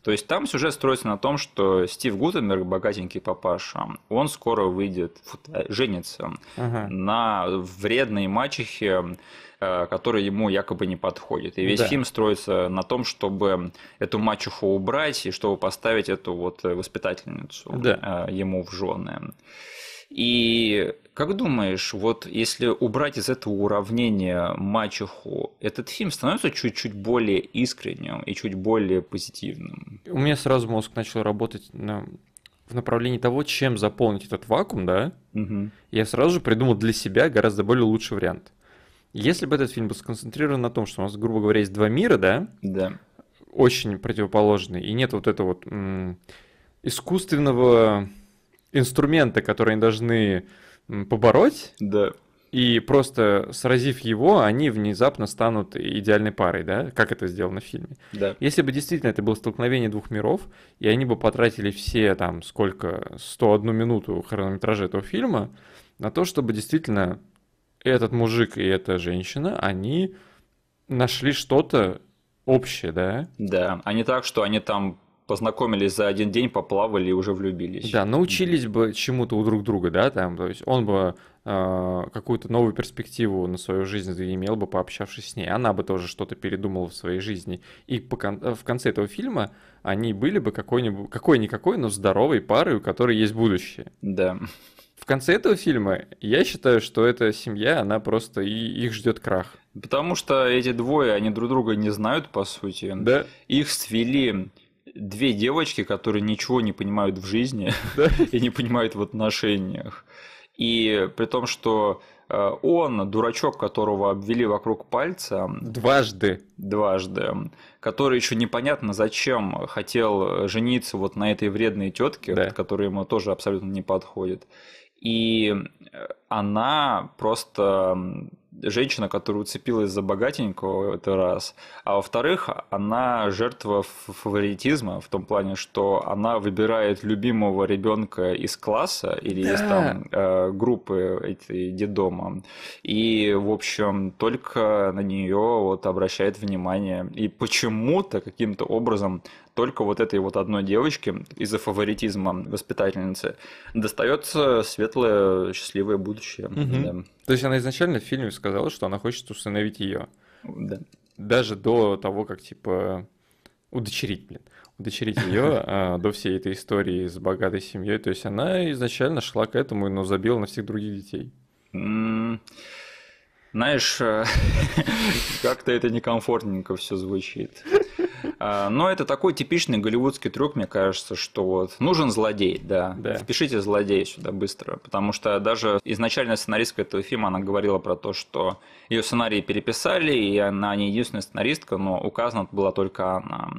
То есть там сюжет строится на том, что Стив Гутенберг, богатенький папаша, он скоро выйдет, э, женится ага. на вредной мачехе, э, которая ему якобы не подходит. И весь да. фильм строится на том, чтобы эту мачеху убрать и чтобы поставить эту вот э, воспитательницу да. ему в жены. И как думаешь, вот если убрать из этого уравнения мачеху, этот фильм становится чуть-чуть более искренним и чуть более позитивным? У меня сразу мозг начал работать на в направлении того, чем заполнить этот вакуум, да, угу. я сразу же придумал для себя гораздо более лучший вариант. Если бы этот фильм был сконцентрирован на том, что у нас, грубо говоря, есть два мира, да, да. очень противоположные, и нет вот этого вот искусственного инструмента, который они должны побороть. Да. И просто сразив его, они внезапно станут идеальной парой, да? Как это сделано в фильме. Да. Если бы действительно это было столкновение двух миров, и они бы потратили все, там, сколько, 101 минуту хронометража этого фильма, на то, чтобы действительно этот мужик и эта женщина, они нашли что-то общее, да? Да, а не так, что они там познакомились за один день, поплавали и уже влюбились. Да, научились бы чему-то у друг друга, да, там, то есть он бы э, какую-то новую перспективу на свою жизнь имел бы, пообщавшись с ней, она бы тоже что-то передумала в своей жизни. И по кон- э, в конце этого фильма они были бы какой-нибудь, какой-никакой, но здоровой парой, у которой есть будущее. Да. В конце этого фильма я считаю, что эта семья, она просто и их ждет крах. Потому что эти двое, они друг друга не знают, по сути. Да. Их свели две девочки, которые ничего не понимают в жизни и не понимают в отношениях. И при том, что э, он, дурачок, которого обвели вокруг пальца... Дважды. Дважды. Который еще непонятно зачем хотел жениться вот на этой вредной тетке, да. которая ему тоже абсолютно не подходит. И э, она просто женщина, которая уцепилась за богатенького, это раз. А во-вторых, она жертва фаворитизма в том плане, что она выбирает любимого ребенка из класса или да. из там э, группы этой дедома. И, в общем, только на нее вот обращает внимание. И почему-то каким-то образом только вот этой вот одной девочке из-за фаворитизма воспитательницы достается светлое, счастливое будущее дочери. Угу. Да. То есть она изначально в фильме сказала, что она хочет установить ее. Да. Даже до того, как типа удочерить, блин, удочерить ее а, до всей этой истории с богатой семьей. То есть она изначально шла к этому, но забила на всех других детей. Знаешь, э, как-то это некомфортненько все звучит. Э, но это такой типичный голливудский трюк, мне кажется, что вот нужен злодей, да. да. Впишите злодей сюда быстро, потому что даже изначально сценаристка этого фильма, она говорила про то, что ее сценарий переписали, и она не единственная сценаристка, но указана была только она.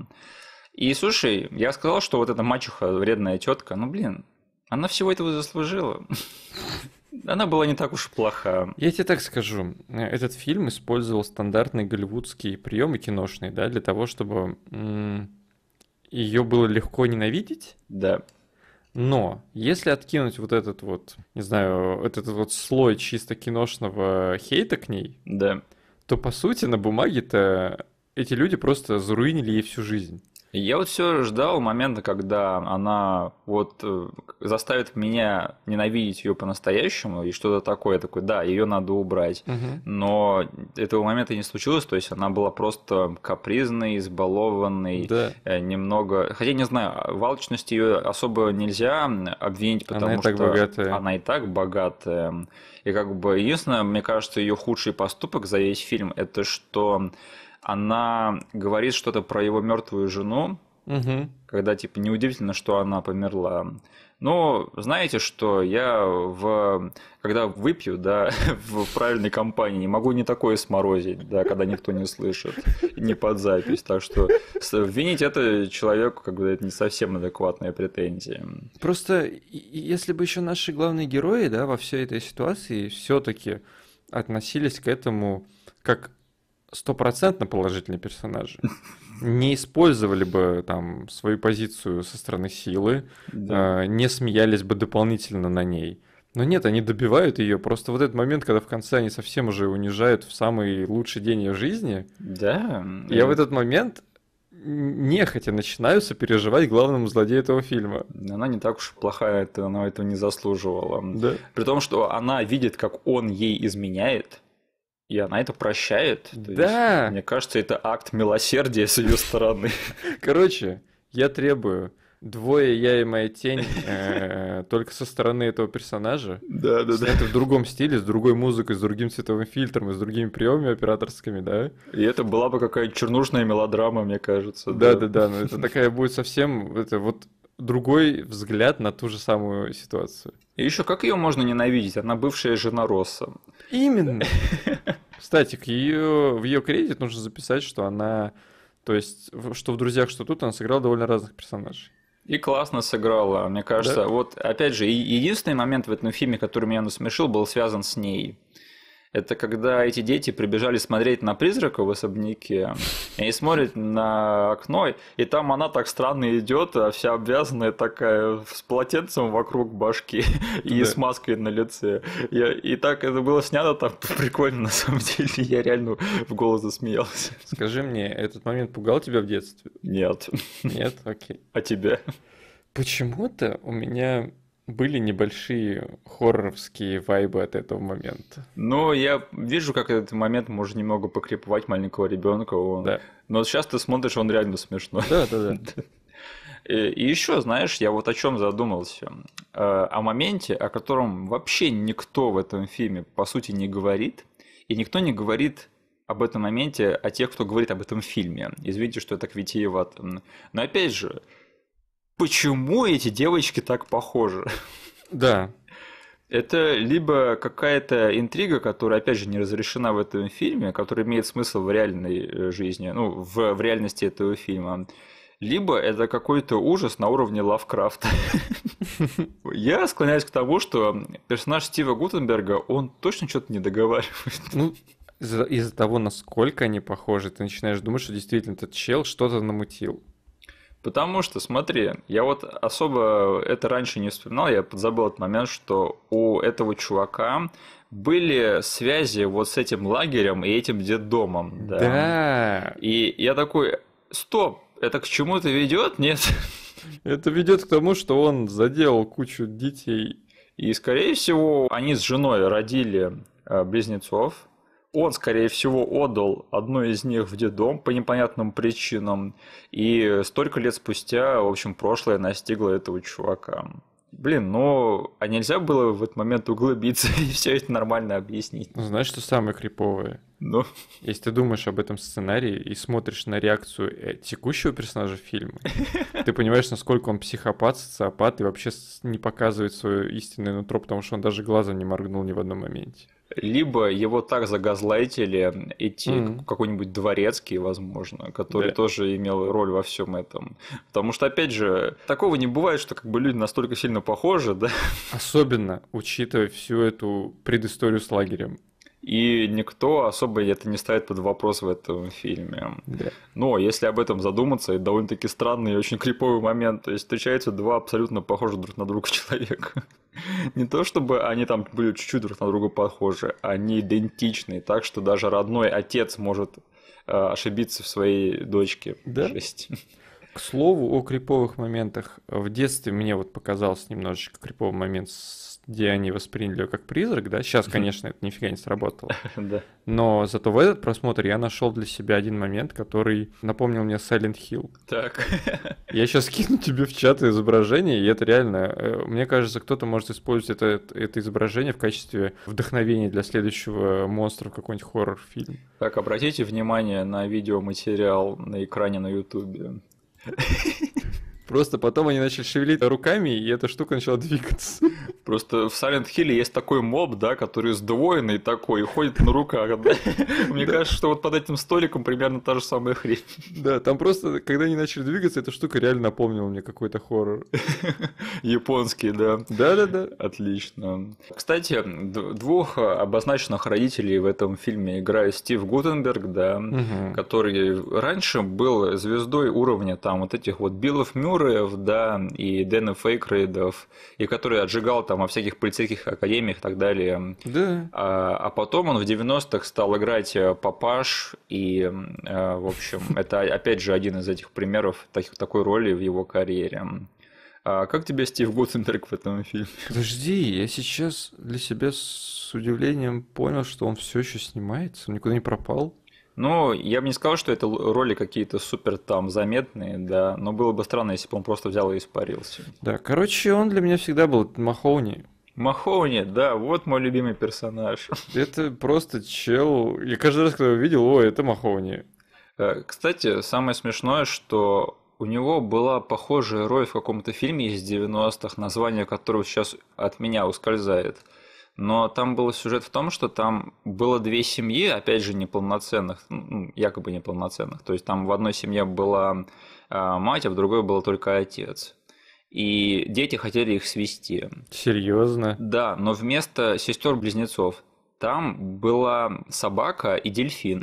И слушай, я сказал, что вот эта мачуха вредная тетка, ну блин, она всего этого заслужила. Она была не так уж плоха. Я тебе так скажу, этот фильм использовал стандартные голливудские приемы киношные, да, для того, чтобы ее было легко ненавидеть. Да. Но если откинуть вот этот вот, не знаю, этот вот слой чисто киношного хейта к ней, да. то по сути на бумаге-то эти люди просто заруинили ей всю жизнь. Я вот все ждал момента, когда она вот э, заставит меня ненавидеть ее по-настоящему и что-то такое. такое. да, ее надо убрать. Угу. Но этого момента не случилось, то есть она была просто капризной, избалованной, да. Э, немного. Хотя не знаю, в ее особо нельзя обвинить, потому она и так что богатая. она и так богатая. И как бы единственное, мне кажется, ее худший поступок за весь фильм это что она говорит что-то про его мертвую жену, угу. когда типа неудивительно, что она померла. Но знаете, что я в когда выпью, да, в правильной компании, могу не такое сморозить, да, когда никто не слышит, не под запись. Так что винить это человеку, бы это не совсем адекватные претензии. Просто если бы еще наши главные герои, да, во всей этой ситуации все-таки относились к этому как стопроцентно положительные персонажи не использовали бы там свою позицию со стороны силы, да. э, не смеялись бы дополнительно на ней. Но нет, они добивают ее. Просто вот этот момент, когда в конце они совсем уже унижают в самый лучший день ее жизни. Да. Я и... в этот момент нехотя начинаю сопереживать главному злодею этого фильма. Она не так уж плохая, она этого не заслуживала. Да. При том, что она видит, как он ей изменяет и она это прощает. Да. Есть, мне кажется, это акт милосердия с ее стороны. Короче, я требую двое я и моя тень э, только со стороны этого персонажа. Да, да, да. Это в другом стиле, с другой музыкой, с другим цветовым фильтром и с другими приемами операторскими, да. И это была бы какая-то чернушная мелодрама, мне кажется. Да, да, да. Но это такая будет совсем это вот другой взгляд на ту же самую ситуацию. И еще как ее можно ненавидеть? Она бывшая жена Росса. Именно. Кстати, к ее, в ее кредит нужно записать, что она, то есть, что в «Друзьях», что тут, она сыграла довольно разных персонажей. И классно сыграла, мне кажется. Да? Вот, опять же, единственный момент в этом фильме, который меня насмешил, был связан с ней. Это когда эти дети прибежали смотреть на призрака в особняке, и они смотрят на окно, и там она так странно идет, а вся обвязанная такая с полотенцем вокруг башки и да. с маской на лице. Я, и так это было снято там прикольно, на самом деле. Я реально в голос засмеялся. Скажи мне, этот момент пугал тебя в детстве? Нет. Нет? Окей. А тебя? Почему-то у меня были небольшие хорроровские вайбы от этого момента. Ну, я вижу, как этот момент может немного покреповать маленького ребенка. Он... Да. Но сейчас ты смотришь, он реально смешно. Да, да, да. И еще, знаешь, я вот о чем задумался. Э, о моменте, о котором вообще никто в этом фильме, по сути, не говорит. И никто не говорит об этом моменте, о тех, кто говорит об этом фильме. Извините, что я так витиеват. Но опять же, почему эти девочки так похожи? Да. Это либо какая-то интрига, которая, опять же, не разрешена в этом фильме, которая имеет смысл в реальной э, жизни, ну, в, в реальности этого фильма, либо это какой-то ужас на уровне Лавкрафта. Я склоняюсь к тому, что персонаж Стива Гутенберга, он точно что-то не договаривает. Ну, из-за того, насколько они похожи, ты начинаешь думать, что действительно этот чел что-то намутил. Потому что, смотри, я вот особо это раньше не вспоминал, я подзабыл этот момент, что у этого чувака были связи вот с этим лагерем и этим детдомом. Да. да. И я такой, стоп, это к чему-то ведет, нет? Это ведет к тому, что он заделал кучу детей. И, скорее всего, они с женой родили э, близнецов, он, скорее всего, отдал одну из них в дедом по непонятным причинам, и столько лет спустя, в общем, прошлое настигло этого чувака. Блин, ну, а нельзя было в этот момент углубиться и все это нормально объяснить? Ну, знаешь, что самое криповое? Ну? Если ты думаешь об этом сценарии и смотришь на реакцию э, текущего персонажа фильма, ты понимаешь, насколько он психопат, социопат и вообще не показывает свое истинное нутро, потому что он даже глазом не моргнул ни в одном моменте либо его так загазлайтили эти mm-hmm. какой-нибудь дворецкий, возможно, который yeah. тоже имел роль во всем этом. Потому что, опять же, такого не бывает, что как бы люди настолько сильно похожи, да? Особенно учитывая всю эту предысторию с лагерем. И никто особо это не ставит под вопрос в этом фильме. Да. Но если об этом задуматься, это довольно-таки странный и очень криповый момент. То есть встречаются два абсолютно похожих друг на друга человека. не то чтобы они там были чуть-чуть друг на друга похожи, они идентичны, так что даже родной отец может э, ошибиться в своей дочке. Да? Жесть. К слову о криповых моментах. В детстве мне вот показался немножечко криповый момент с где они восприняли ее как призрак, да, сейчас, конечно, это нифига не сработало. Но зато в этот просмотр я нашел для себя один момент, который напомнил мне Silent Hill. Так. Я сейчас кину тебе в чат изображение, и это реально, э, мне кажется, кто-то может использовать это, это изображение в качестве вдохновения для следующего монстра в какой-нибудь хоррор-фильм. Так, обратите внимание на видеоматериал на экране на Ютубе. Просто потом они начали шевелить руками, и эта штука начала двигаться. Просто в Silent Hill есть такой моб, да, который сдвоенный такой, и ходит на руках. Мне кажется, что вот под этим столиком примерно та же самая хрень. Да, там просто, когда они начали двигаться, эта штука реально напомнила мне какой-то хоррор. Японский, да. Да-да-да. Отлично. Кстати, двух а, обозначенных родителей в этом фильме играет Стив Гутенберг, да, который раньше был звездой уровня там вот этих вот Биллов Мюр Мюрреев, да, и Дэнов Фейкрейдов, и который отжигал там во всяких полицейских академиях и так далее. Да. А, а потом он в 90-х стал играть э, папаш, и, э, в общем, это опять же один из этих примеров таких, такой роли в его карьере. А как тебе Стив Готенберг в этом фильме? Подожди, я сейчас для себя с удивлением понял, что он все еще снимается, он никуда не пропал. Ну, я бы не сказал, что это роли какие-то супер там заметные, да, но было бы странно, если бы он просто взял и испарился. Да, короче, он для меня всегда был Махоуни. Махоуни, да, вот мой любимый персонаж. Это просто чел. Я каждый раз, когда его видел, о, это Махоуни. Э, кстати, самое смешное, что у него была похожая роль в каком-то фильме из 90-х, название которого сейчас от меня ускользает – но там был сюжет в том, что там было две семьи, опять же, неполноценных, ну, якобы неполноценных. То есть там в одной семье была а, мать, а в другой был только отец. И дети хотели их свести. Серьезно? Да, но вместо сестер-близнецов там была собака и дельфин.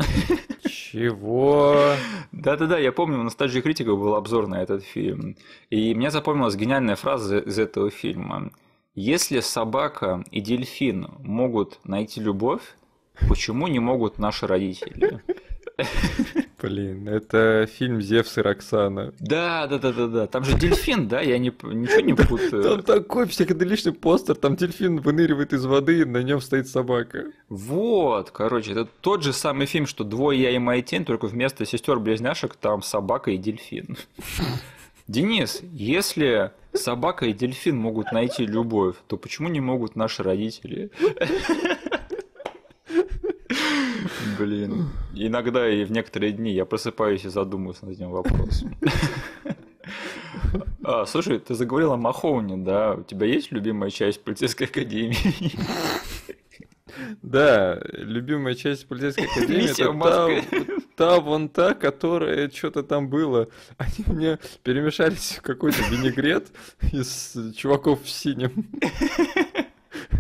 Чего? Да-да-да, я помню, у нас также критика был обзор на этот фильм. И мне запомнилась гениальная фраза из этого фильма. Если собака и дельфин могут найти любовь, почему не могут наши родители? Блин, это фильм Зевс и Роксана. Да, да, да, да, да. Там же дельфин, да? Я не, ничего не путаю. Там такой психоделичный постер, там дельфин выныривает из воды, на нем стоит собака. Вот, короче, это тот же самый фильм, что двое я и моя тень, только вместо сестер близняшек там собака и дельфин. Денис, если собака и дельфин могут найти любовь, то почему не могут наши родители? Блин, иногда и в некоторые дни я просыпаюсь и задумываюсь над этим вопросом. А, слушай, ты заговорил о Махоуне, да? У тебя есть любимая часть полицейской академии? Да, любимая часть полицейской академии, это та, та вон та, которая что-то там было. Они мне перемешались в какой-то винегрет из чуваков в синем.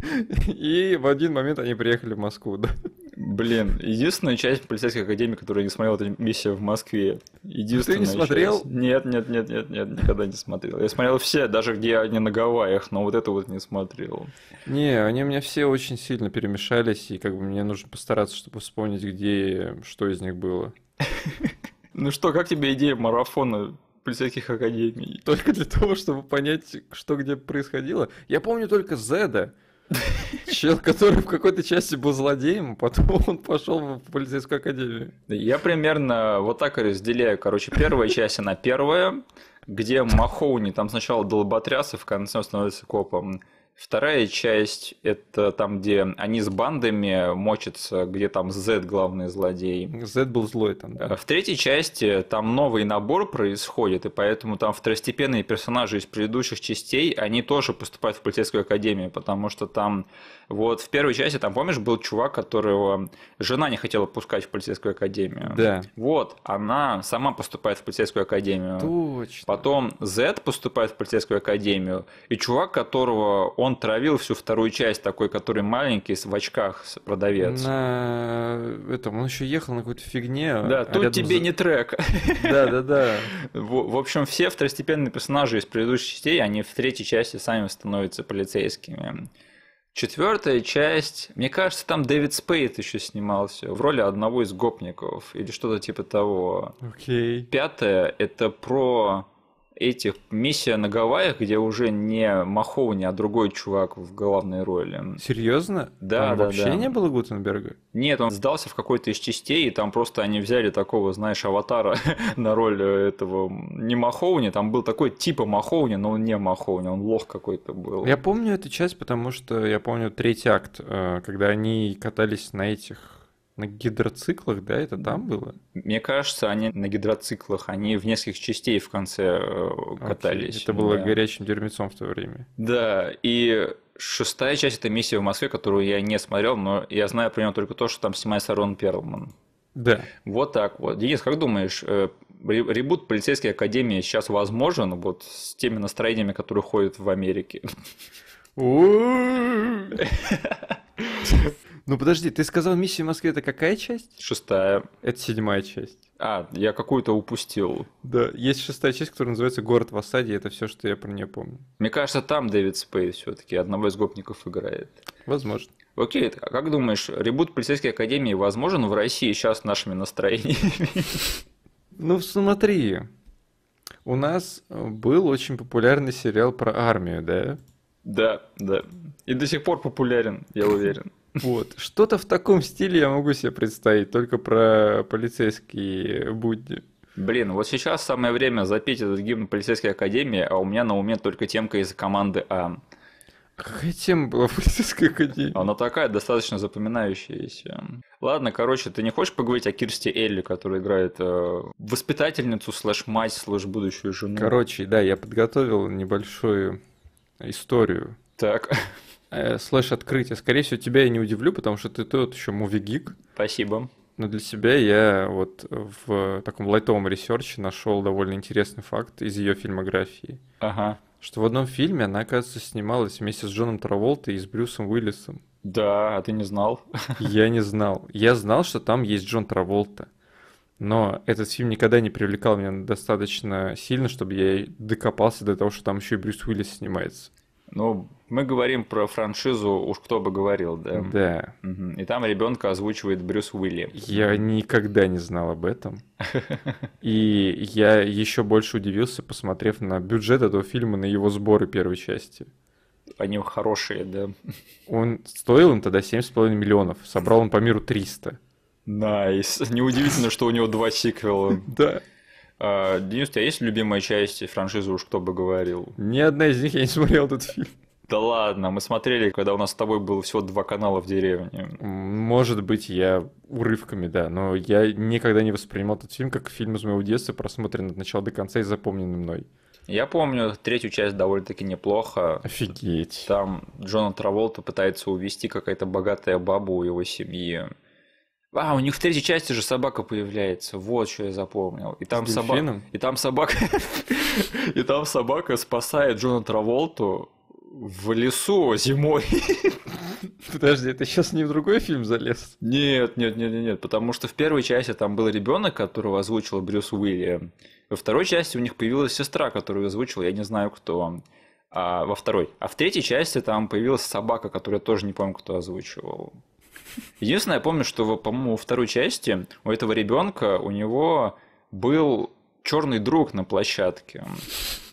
И в один момент они приехали в Москву, да. Блин, единственная часть полицейской академии, которую я не смотрел, это миссия в Москве. Единственная Ты не смотрел? Нет, нет, нет, нет, нет, никогда не смотрел. Я смотрел все, даже где они на Гавайях, но вот это вот не смотрел. Не, они у меня все очень сильно перемешались, и как бы мне нужно постараться, чтобы вспомнить, где что из них было. Ну что, как тебе идея марафона полицейских академий? Только для того, чтобы понять, что где происходило. Я помню только Зеда. Чел, который в какой-то части был злодеем, а потом он пошел в полицейскую академию. Я примерно вот так разделяю, короче, первая часть, она первая, где Махоуни там сначала долботряс, и в конце становится копом. Вторая часть – это там, где они с бандами мочатся, где там Z главный злодей. Z был злой там, да. Э, в третьей части там новый набор происходит, и поэтому там второстепенные персонажи из предыдущих частей, они тоже поступают в полицейскую академию, потому что там вот в первой части, там помнишь, был чувак, которого жена не хотела пускать в полицейскую академию. Да. Вот, она сама поступает в полицейскую академию. Точно. Потом Z поступает в полицейскую академию, и чувак, которого он травил всю вторую часть, такой, который маленький, в очках продавец. На э, этом, он еще ехал на какой-то фигне. А да, а тут тебе за... не трек. Да, да, да. В, в общем, все второстепенные персонажи из предыдущих частей, они в третьей части сами становятся полицейскими. Четвертая часть, мне кажется, там Дэвид Спейт еще снимался в роли одного из гопников или что-то типа того. Окей. Okay. Пятая это про этих миссия на Гавайях, где уже не Махоуни, а другой чувак в главной роли. Серьезно? Да, там да, вообще да. не было Гутенберга? Нет, он сдался в какой-то из частей, и там просто они взяли такого, знаешь, аватара на роль э, этого не Махоуни, там был такой типа Махоуни, но он не Махоуни, он лох какой-то был. Я помню эту часть, потому что я помню третий акт, э, когда они катались на этих на гидроциклах, да, это там было? Мне кажется, они на гидроциклах, они в нескольких частей в конце э, катались. Окей, это было да. горячим дерьмецом в то время. Да, и шестая часть – это «Миссия в Москве», которую я не смотрел, но я знаю про нее только то, что там снимается Рон Перлман. Да. Вот так вот. Денис, как думаешь, э, ребут полицейской академии сейчас возможен вот с теми настроениями, которые ходят в Америке? Ну подожди, ты сказал «Миссия в Москве» — это какая часть? Шестая. Это седьмая часть. А, я какую-то упустил. Да, есть шестая часть, которая называется «Город в осаде», это все, что я про нее помню. Мне кажется, там Дэвид Спейс все-таки одного из гопников играет. Возможно. Окей, а как думаешь, ребут полицейской академии возможен в России сейчас с нашими настроениями? Ну смотри, у нас был очень популярный сериал про армию, да? Да, да. И до сих пор популярен, я уверен. Вот. Что-то в таком стиле я могу себе представить, только про полицейские будни. Блин, вот сейчас самое время запеть этот гимн полицейской академии, а у меня на уме только темка из команды А. какая тема была в полицейской академии? Она такая, достаточно запоминающаяся. Ладно, короче, ты не хочешь поговорить о Кирсте Элли, которая играет э, воспитательницу, слэш-мать, слэш-будущую жену? Короче, да, я подготовил небольшую историю. Так э, слэш открытие. Скорее всего, тебя я не удивлю, потому что ты тот еще мувигик. Спасибо. Но для себя я вот в таком лайтовом ресерче нашел довольно интересный факт из ее фильмографии. Ага. Что в одном фильме она, кажется, снималась вместе с Джоном Траволтой и с Брюсом Уиллисом. Да, а ты не знал? Я не знал. Я знал, что там есть Джон Траволта. Но этот фильм никогда не привлекал меня достаточно сильно, чтобы я докопался до того, что там еще и Брюс Уиллис снимается. Ну, мы говорим про франшизу «Уж кто бы говорил», да? Да. Угу. И там ребенка озвучивает Брюс Уильямс. Я никогда не знал об этом. И я еще больше удивился, посмотрев на бюджет этого фильма, на его сборы первой части. Они хорошие, да. Он стоил им тогда 7,5 миллионов, собрал он по миру 300. Найс. Nice. Неудивительно, что у него два сиквела. Да. А, Денис, у тебя есть любимая часть франшизы «Уж кто бы говорил»? Ни одна из них я не смотрел этот фильм. Да ладно, мы смотрели, когда у нас с тобой было всего два канала в деревне. Может быть, я урывками, да, но я никогда не воспринимал этот фильм как фильм из моего детства, просмотренный от начала до конца и запомненный мной. Я помню третью часть довольно-таки неплохо. Офигеть. Там Джона Траволта пытается увести какая-то богатая баба у его семьи. А, у них в третьей части же собака появляется. Вот что я запомнил. И там собака. И там собака. И там собака спасает Джона Траволту в лесу зимой. Подожди, это сейчас не в другой фильм залез? Нет, нет, нет, нет, нет, потому что в первой части там был ребенок, которого озвучил Брюс Уилли. Во второй части у них появилась сестра, которую озвучил я не знаю кто. А, во второй. А в третьей части там появилась собака, которую я тоже не помню, кто озвучивал. Единственное, я помню, что, по-моему, во второй части у этого ребенка у него был черный друг на площадке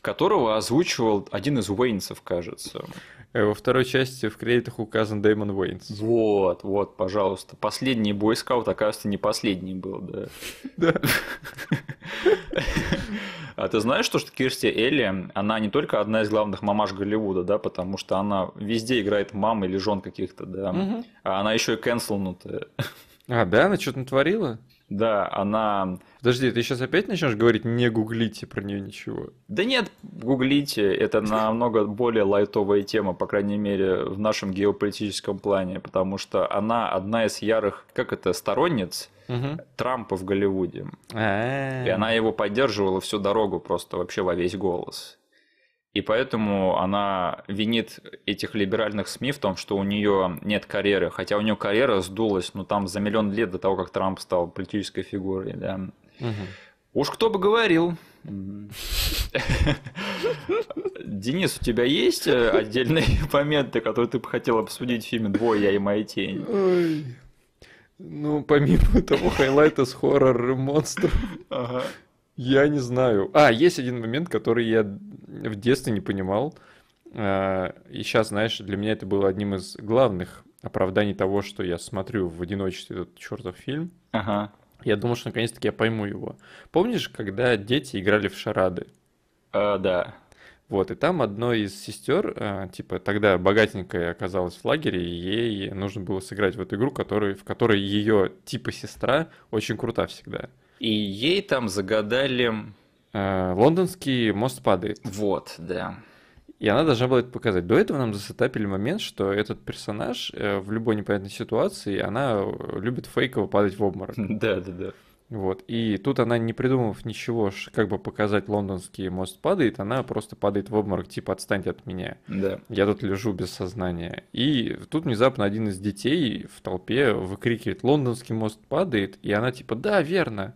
которого озвучивал один из Уэйнсов, кажется. Э, во второй части в кредитах указан Дэймон Уэйнс. Вот, вот, пожалуйста. Последний бойскаут, оказывается, не последний был, да. Да. А ты знаешь, что, что Кирсти Элли, она не только одна из главных мамаш Голливуда, да, потому что она везде играет мам или жен каких-то, да. Угу. А она еще и кэнслнутая. А, да? Она что-то натворила? Да, она... Подожди, ты сейчас опять начнешь говорить, не гуглите про нее ничего? Да нет, гуглите, это намного более лайтовая тема, по крайней мере, в нашем геополитическом плане, потому что она одна из ярых, как это, сторонниц Трампа в Голливуде. А. И она его поддерживала всю дорогу просто вообще во весь голос. И поэтому она винит этих либеральных СМИ в том, что у нее нет карьеры. Хотя у нее карьера сдулась, ну там за миллион лет до того, как Трамп стал политической фигурой. Да. Угу. Уж кто бы говорил. Денис, у тебя есть э, отдельные моменты, которые ты бы хотел обсудить в фильме «Двое, я и мои тени»? Ой. Ну, помимо того хайлайта с хоррор-монстром. Ага. Я не знаю. А, есть один момент, который я в детстве не понимал. А, и сейчас, знаешь, для меня это было одним из главных оправданий того, что я смотрю в одиночестве этот чертов фильм. Ага. Я думал, что наконец-таки я пойму его. Помнишь, когда дети играли в шарады? А, да. Вот, и там одной из сестер, а, типа, тогда богатенькая оказалась в лагере, и ей нужно было сыграть в эту игру, который, в которой ее типа сестра очень крута всегда. И ей там загадали... Э, лондонский мост падает. Вот, да. И она должна была это показать. До этого нам засетапили момент, что этот персонаж э, в любой непонятной ситуации, она э, любит фейково падать в обморок. Да, да, да. Вот. И тут она, не придумав ничего, как бы показать лондонский мост падает, она просто падает в обморок, типа «отстаньте от меня». Да. Я тут лежу без сознания. И тут внезапно один из детей в толпе выкрикивает «лондонский мост падает», и она типа «да, верно».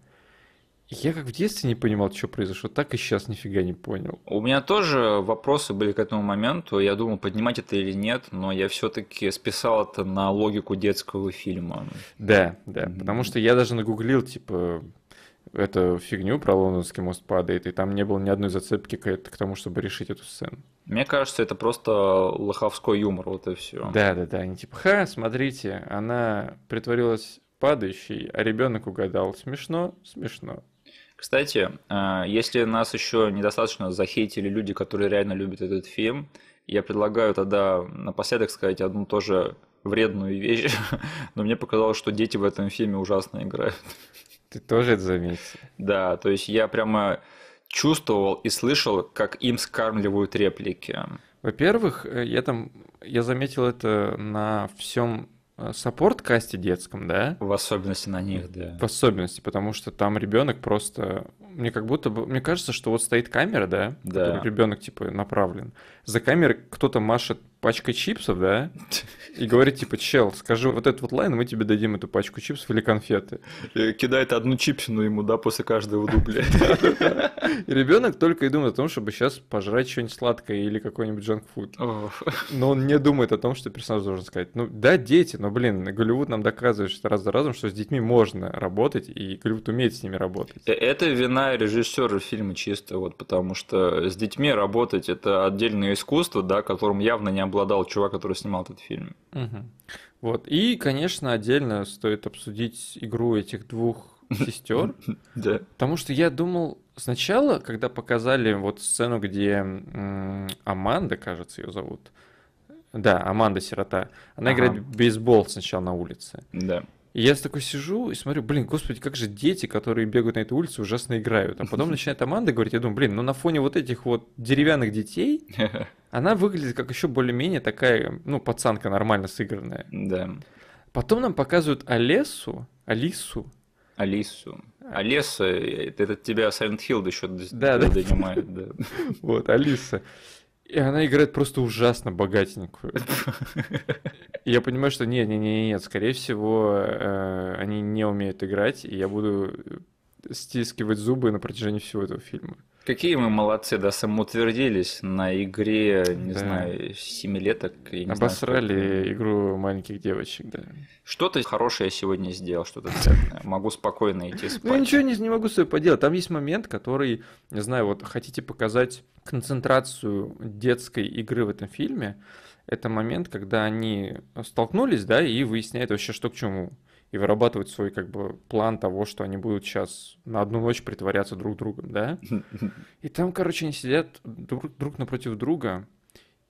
Я как в детстве не понимал, что произошло, так и сейчас нифига не понял. У меня тоже вопросы были к этому моменту. Я думал, поднимать это или нет, но я все-таки списал это на логику детского фильма. Да, да. Mm-hmm. Потому что я даже нагуглил, типа, эту фигню про лондонский мост падает, и там не было ни одной зацепки к, к тому, чтобы решить эту сцену. Мне кажется, это просто лоховской юмор, вот и все. Да, да, да. Они типа, ха, смотрите, она притворилась падающей, а ребенок угадал. Смешно, смешно. Кстати, э, если нас еще недостаточно захейтили люди, которые реально любят этот фильм, я предлагаю тогда напоследок сказать одну тоже вредную вещь, но мне показалось, что дети в этом фильме ужасно играют. Ты тоже это заметил? Да, то есть я прямо чувствовал и слышал, как им скармливают реплики. Во-первых, э, я там я заметил это на всем Э, саппорт касте детском, да? В особенности на них, да. В особенности, потому что там ребенок просто... Мне как будто бы... Мне кажется, что вот стоит камера, да? Да. Ребенок, типа, направлен. За камерой кто-то машет пачка чипсов, да, и говорит, типа, чел, скажи вот этот вот лайн, мы тебе дадим эту пачку чипсов или конфеты. И кидает одну чипсину ему, да, после каждого дубля. И ребенок только и думает о том, чтобы сейчас пожрать что-нибудь сладкое или какой-нибудь джанкфуд. Но он не думает о том, что персонаж должен сказать, ну да, дети, но, блин, Голливуд нам доказывает что раз за разом, что с детьми можно работать, и Голливуд умеет с ними работать. Э, это вина режиссера фильма чисто, вот, потому что с детьми работать – это отдельное искусство, да, которым явно не обладал чувак, который снимал этот фильм. Угу. Вот. И, конечно, отдельно стоит обсудить игру этих двух сестер. Да. Потому что я думал сначала, когда показали вот сцену, где Аманда, кажется, ее зовут. Да, Аманда сирота. Она играет в бейсбол сначала на улице. Да я такой сижу и смотрю, блин, господи, как же дети, которые бегают на этой улице, ужасно играют. А потом начинает Аманда говорить, я думаю, блин, ну на фоне вот этих вот деревянных детей, она выглядит как еще более-менее такая, ну, пацанка нормально сыгранная. Да. Потом нам показывают Олесу, Алису. Алису. А. Олеса, э, этот тебя Silent Hill еще да, донимает. Да. Вот, Алиса. И она играет просто ужасно богатенькую. Я понимаю, что нет, нет, нет, нет, скорее всего, э, они не умеют играть, и я буду стискивать зубы на протяжении всего этого фильма. Какие мы молодцы, да, самоутвердились на игре, не да. знаю, семилеток. не Обосрали знаю, игру маленьких девочек, да. Что-то хорошее я сегодня сделал, что-то ценное. Могу спокойно идти ну, спать. Ну, ничего не, не могу с собой поделать. Там есть момент, который, не знаю, вот хотите показать концентрацию детской игры в этом фильме, это момент, когда они столкнулись, да, и выясняют вообще, что к чему и вырабатывать свой как бы план того, что они будут сейчас на одну ночь притворяться друг другом, да? И там, короче, они сидят друг, напротив друга,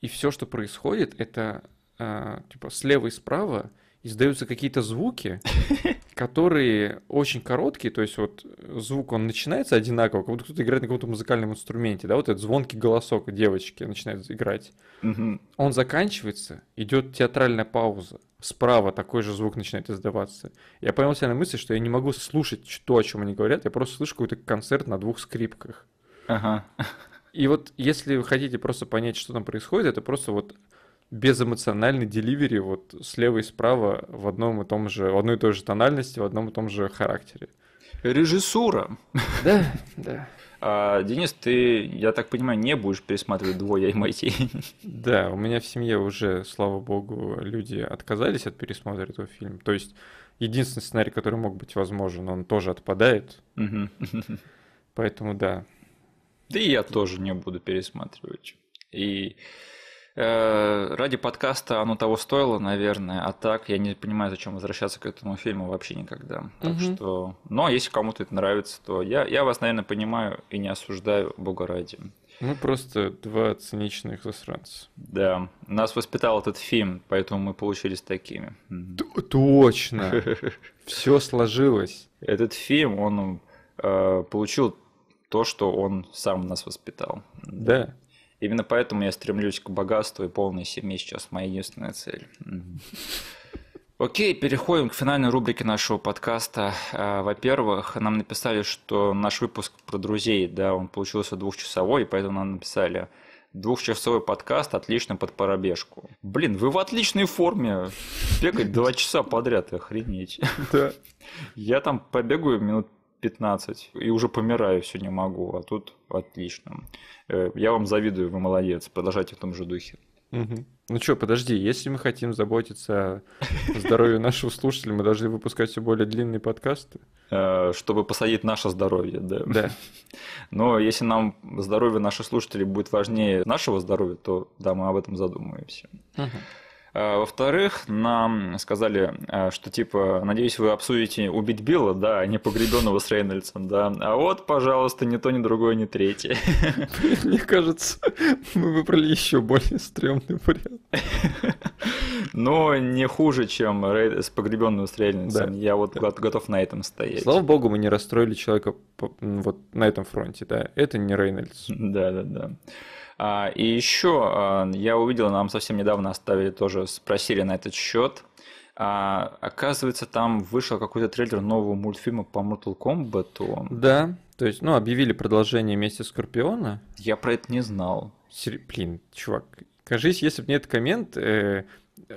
и все, что происходит, это э, типа слева и справа издаются какие-то звуки, которые очень короткие, то есть вот э, звук, он начинается одинаково, как будто кто-то играет на каком-то музыкальном инструменте, да, вот этот звонкий голосок девочки начинает играть. Он заканчивается, идет театральная пауза, справа такой же звук начинает издаваться. Я поймал себя на мысли, что я не могу слушать то, о чем они говорят, я просто слышу какой-то концерт на двух скрипках. Ага. И вот если вы хотите просто понять, что там происходит, это просто вот безэмоциональный деливери вот слева и справа в одном и том же, в одной и той же тональности, в одном и том же характере. Режиссура. Да, да. А, Денис, ты, я так понимаю, не будешь пересматривать «Двое и Майти». Да, у меня в семье уже, слава богу, люди отказались от пересмотра этого фильма. То есть единственный сценарий, который мог быть возможен, он тоже отпадает. Поэтому да. Да и я тоже не буду пересматривать. И Э, ради подкаста оно того стоило, наверное, а так я не понимаю, зачем возвращаться к этому фильму вообще никогда. Так угу. что, но если кому-то это нравится, то я, я вас, наверное, понимаю и не осуждаю, бога ради. Мы просто два циничных засранца. Да, нас воспитал этот фильм, поэтому мы получились такими. Т- точно! Все сложилось. Этот фильм, он э, получил то, что он сам нас воспитал. Да. Именно поэтому я стремлюсь к богатству и полной семье сейчас моя единственная цель. Окей, переходим к финальной рубрике нашего подкаста. А, во-первых, нам написали, что наш выпуск про друзей, да, он получился двухчасовой, поэтому нам написали двухчасовой подкаст отлично под парабежку. Блин, вы в отличной форме. Бегать два часа подряд, охренеть. Да. Я там побегаю минут 15, и уже помираю, все не могу, а тут отлично. Э, я вам завидую, вы молодец, продолжайте в том же духе. Ну что, подожди, если мы хотим заботиться о здоровье нашего слушателя, мы должны выпускать все более длинные подкасты. Э, чтобы посадить наше здоровье, да. Да. Но если нам здоровье наших слушателей будет важнее нашего здоровья, то да, мы об этом задумаемся. Угу. Э, во-вторых, нам сказали, э, что типа, надеюсь, вы обсудите убить Билла, да, а не погребенного с Рейнольдсом, да. А вот, пожалуйста, ни то, ни другое, ни третье. Мне кажется, мы выбрали еще более стрёмный вариант. Но не хуже, чем с погребенным с Рейнольдсом. Я вот готов на этом стоять. Слава богу, мы не расстроили человека вот на этом фронте, да. Это не Рейнольдс. Да, да, да. А, и еще а, я увидел, нам совсем недавно оставили тоже, спросили на этот счет. А, оказывается, там вышел какой-то трейлер нового мультфильма по Mortal Kombat. Да, то есть, ну, объявили продолжение вместе Скорпиона. Я про это не знал. Блин, чувак, кажись, если бы не этот коммент, э,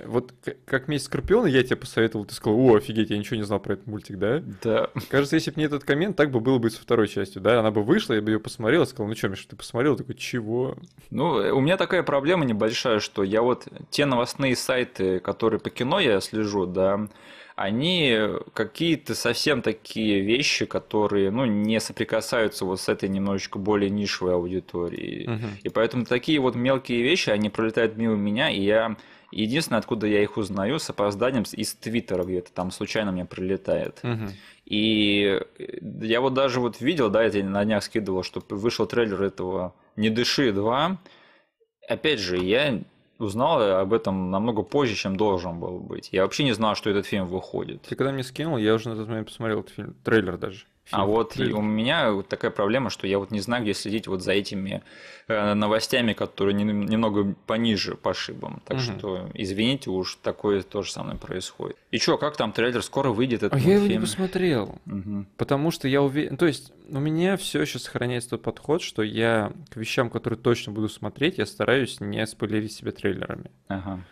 вот как месяц Скорпиона» я тебе посоветовал, ты сказал, о, офигеть, я ничего не знал про этот мультик, да? Да. Кажется, если бы не этот коммент, так бы было бы со второй частью, да? Она бы вышла, я бы ее посмотрел, сказал, ну что, Миша, ты посмотрел? Я такой, чего? Ну, э, у меня такая проблема небольшая, что я вот те новостные сайты, которые по кино я слежу, да, они какие-то совсем такие вещи, которые, ну, не соприкасаются вот с этой немножечко более нишевой аудиторией. Угу. И поэтому такие вот мелкие вещи, они пролетают мимо меня, и я Единственное, откуда я их узнаю, с опозданием из Твиттера где-то, там случайно мне прилетает. Угу. И э, я вот даже вот видел, да, я тебе на днях скидывал, что вышел трейлер этого «Не дыши 2». Опять же, я узнал об этом намного позже, чем должен был быть. Я вообще не знал, что этот фильм выходит. Ты когда мне скинул, я уже на тот момент посмотрел этот фильм, трейлер даже. А вот и у меня вот такая проблема, что я вот не знаю, где следить вот за этими э, новостями, которые не, немного пониже по шибам. Так угу. что извините, уж такое тоже самое происходит. И чё, как там трейлер скоро выйдет? А этот а мультфильм? я его не посмотрел, угу. потому что я уверен, то есть у меня все еще сохраняется тот подход, что я к вещам, которые точно буду смотреть, я стараюсь не спойлерить себя трейлерами. Ага.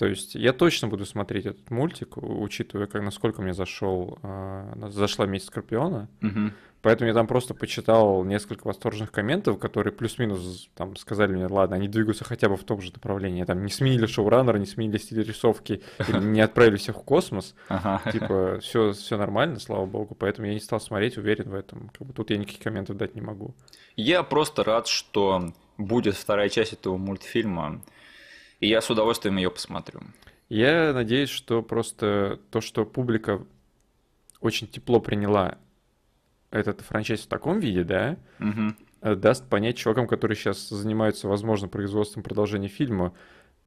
То есть я точно буду смотреть этот мультик, учитывая, как, насколько мне зашел, э, зашла «Месть Скорпиона». Угу. Поэтому я там просто почитал несколько восторженных комментов, которые плюс-минус там сказали мне, ладно, они двигаются хотя бы в том же направлении. Там не сменили шоураннера, не сменили стиль рисовки, не отправили всех в космос. Ага. Типа, все, все нормально, слава богу. Поэтому я не стал смотреть, уверен в этом. Как бы тут я никаких комментов дать не могу. Я просто рад, что будет вторая часть этого мультфильма и я с удовольствием ее посмотрю. Я надеюсь, что просто то, что публика очень тепло приняла этот франчайз в таком виде, да, угу. даст понять чувакам, которые сейчас занимаются, возможно, производством продолжения фильма,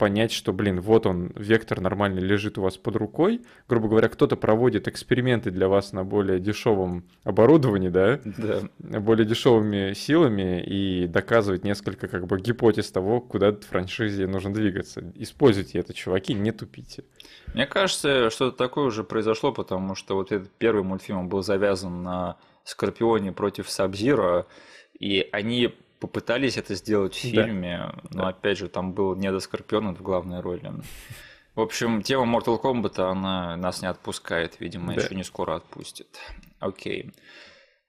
понять, что, блин, вот он, вектор нормально лежит у вас под рукой. Грубо говоря, кто-то проводит эксперименты для вас на более дешевом оборудовании, да? Да. Более дешевыми силами и доказывает несколько как бы гипотез того, куда этой франшизе нужно двигаться. Используйте это, чуваки, не тупите. Мне кажется, что-то такое уже произошло, потому что вот этот первый мультфильм был завязан на Скорпионе против Сабзира, и они попытались это сделать в фильме, да. но да. опять же, там был Недо Скорпион в главной роли. В общем, тема Mortal Kombat, она нас не отпускает, видимо, да. еще не скоро отпустит. Окей.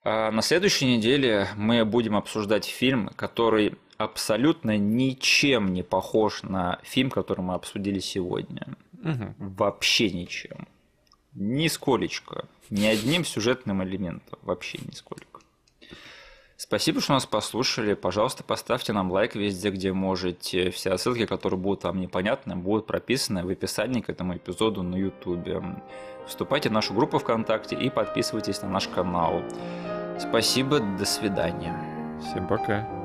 А на следующей неделе мы будем обсуждать фильм, который абсолютно ничем не похож на фильм, который мы обсудили сегодня. Угу. Вообще ничем. Нисколечко. Ни одним сюжетным элементом. Вообще нисколько. Спасибо, что нас послушали. Пожалуйста, поставьте нам лайк везде, где можете. Все ссылки, которые будут вам непонятны, будут прописаны в описании к этому эпизоду на YouTube. Вступайте в нашу группу ВКонтакте и подписывайтесь на наш канал. Спасибо, до свидания. Всем пока.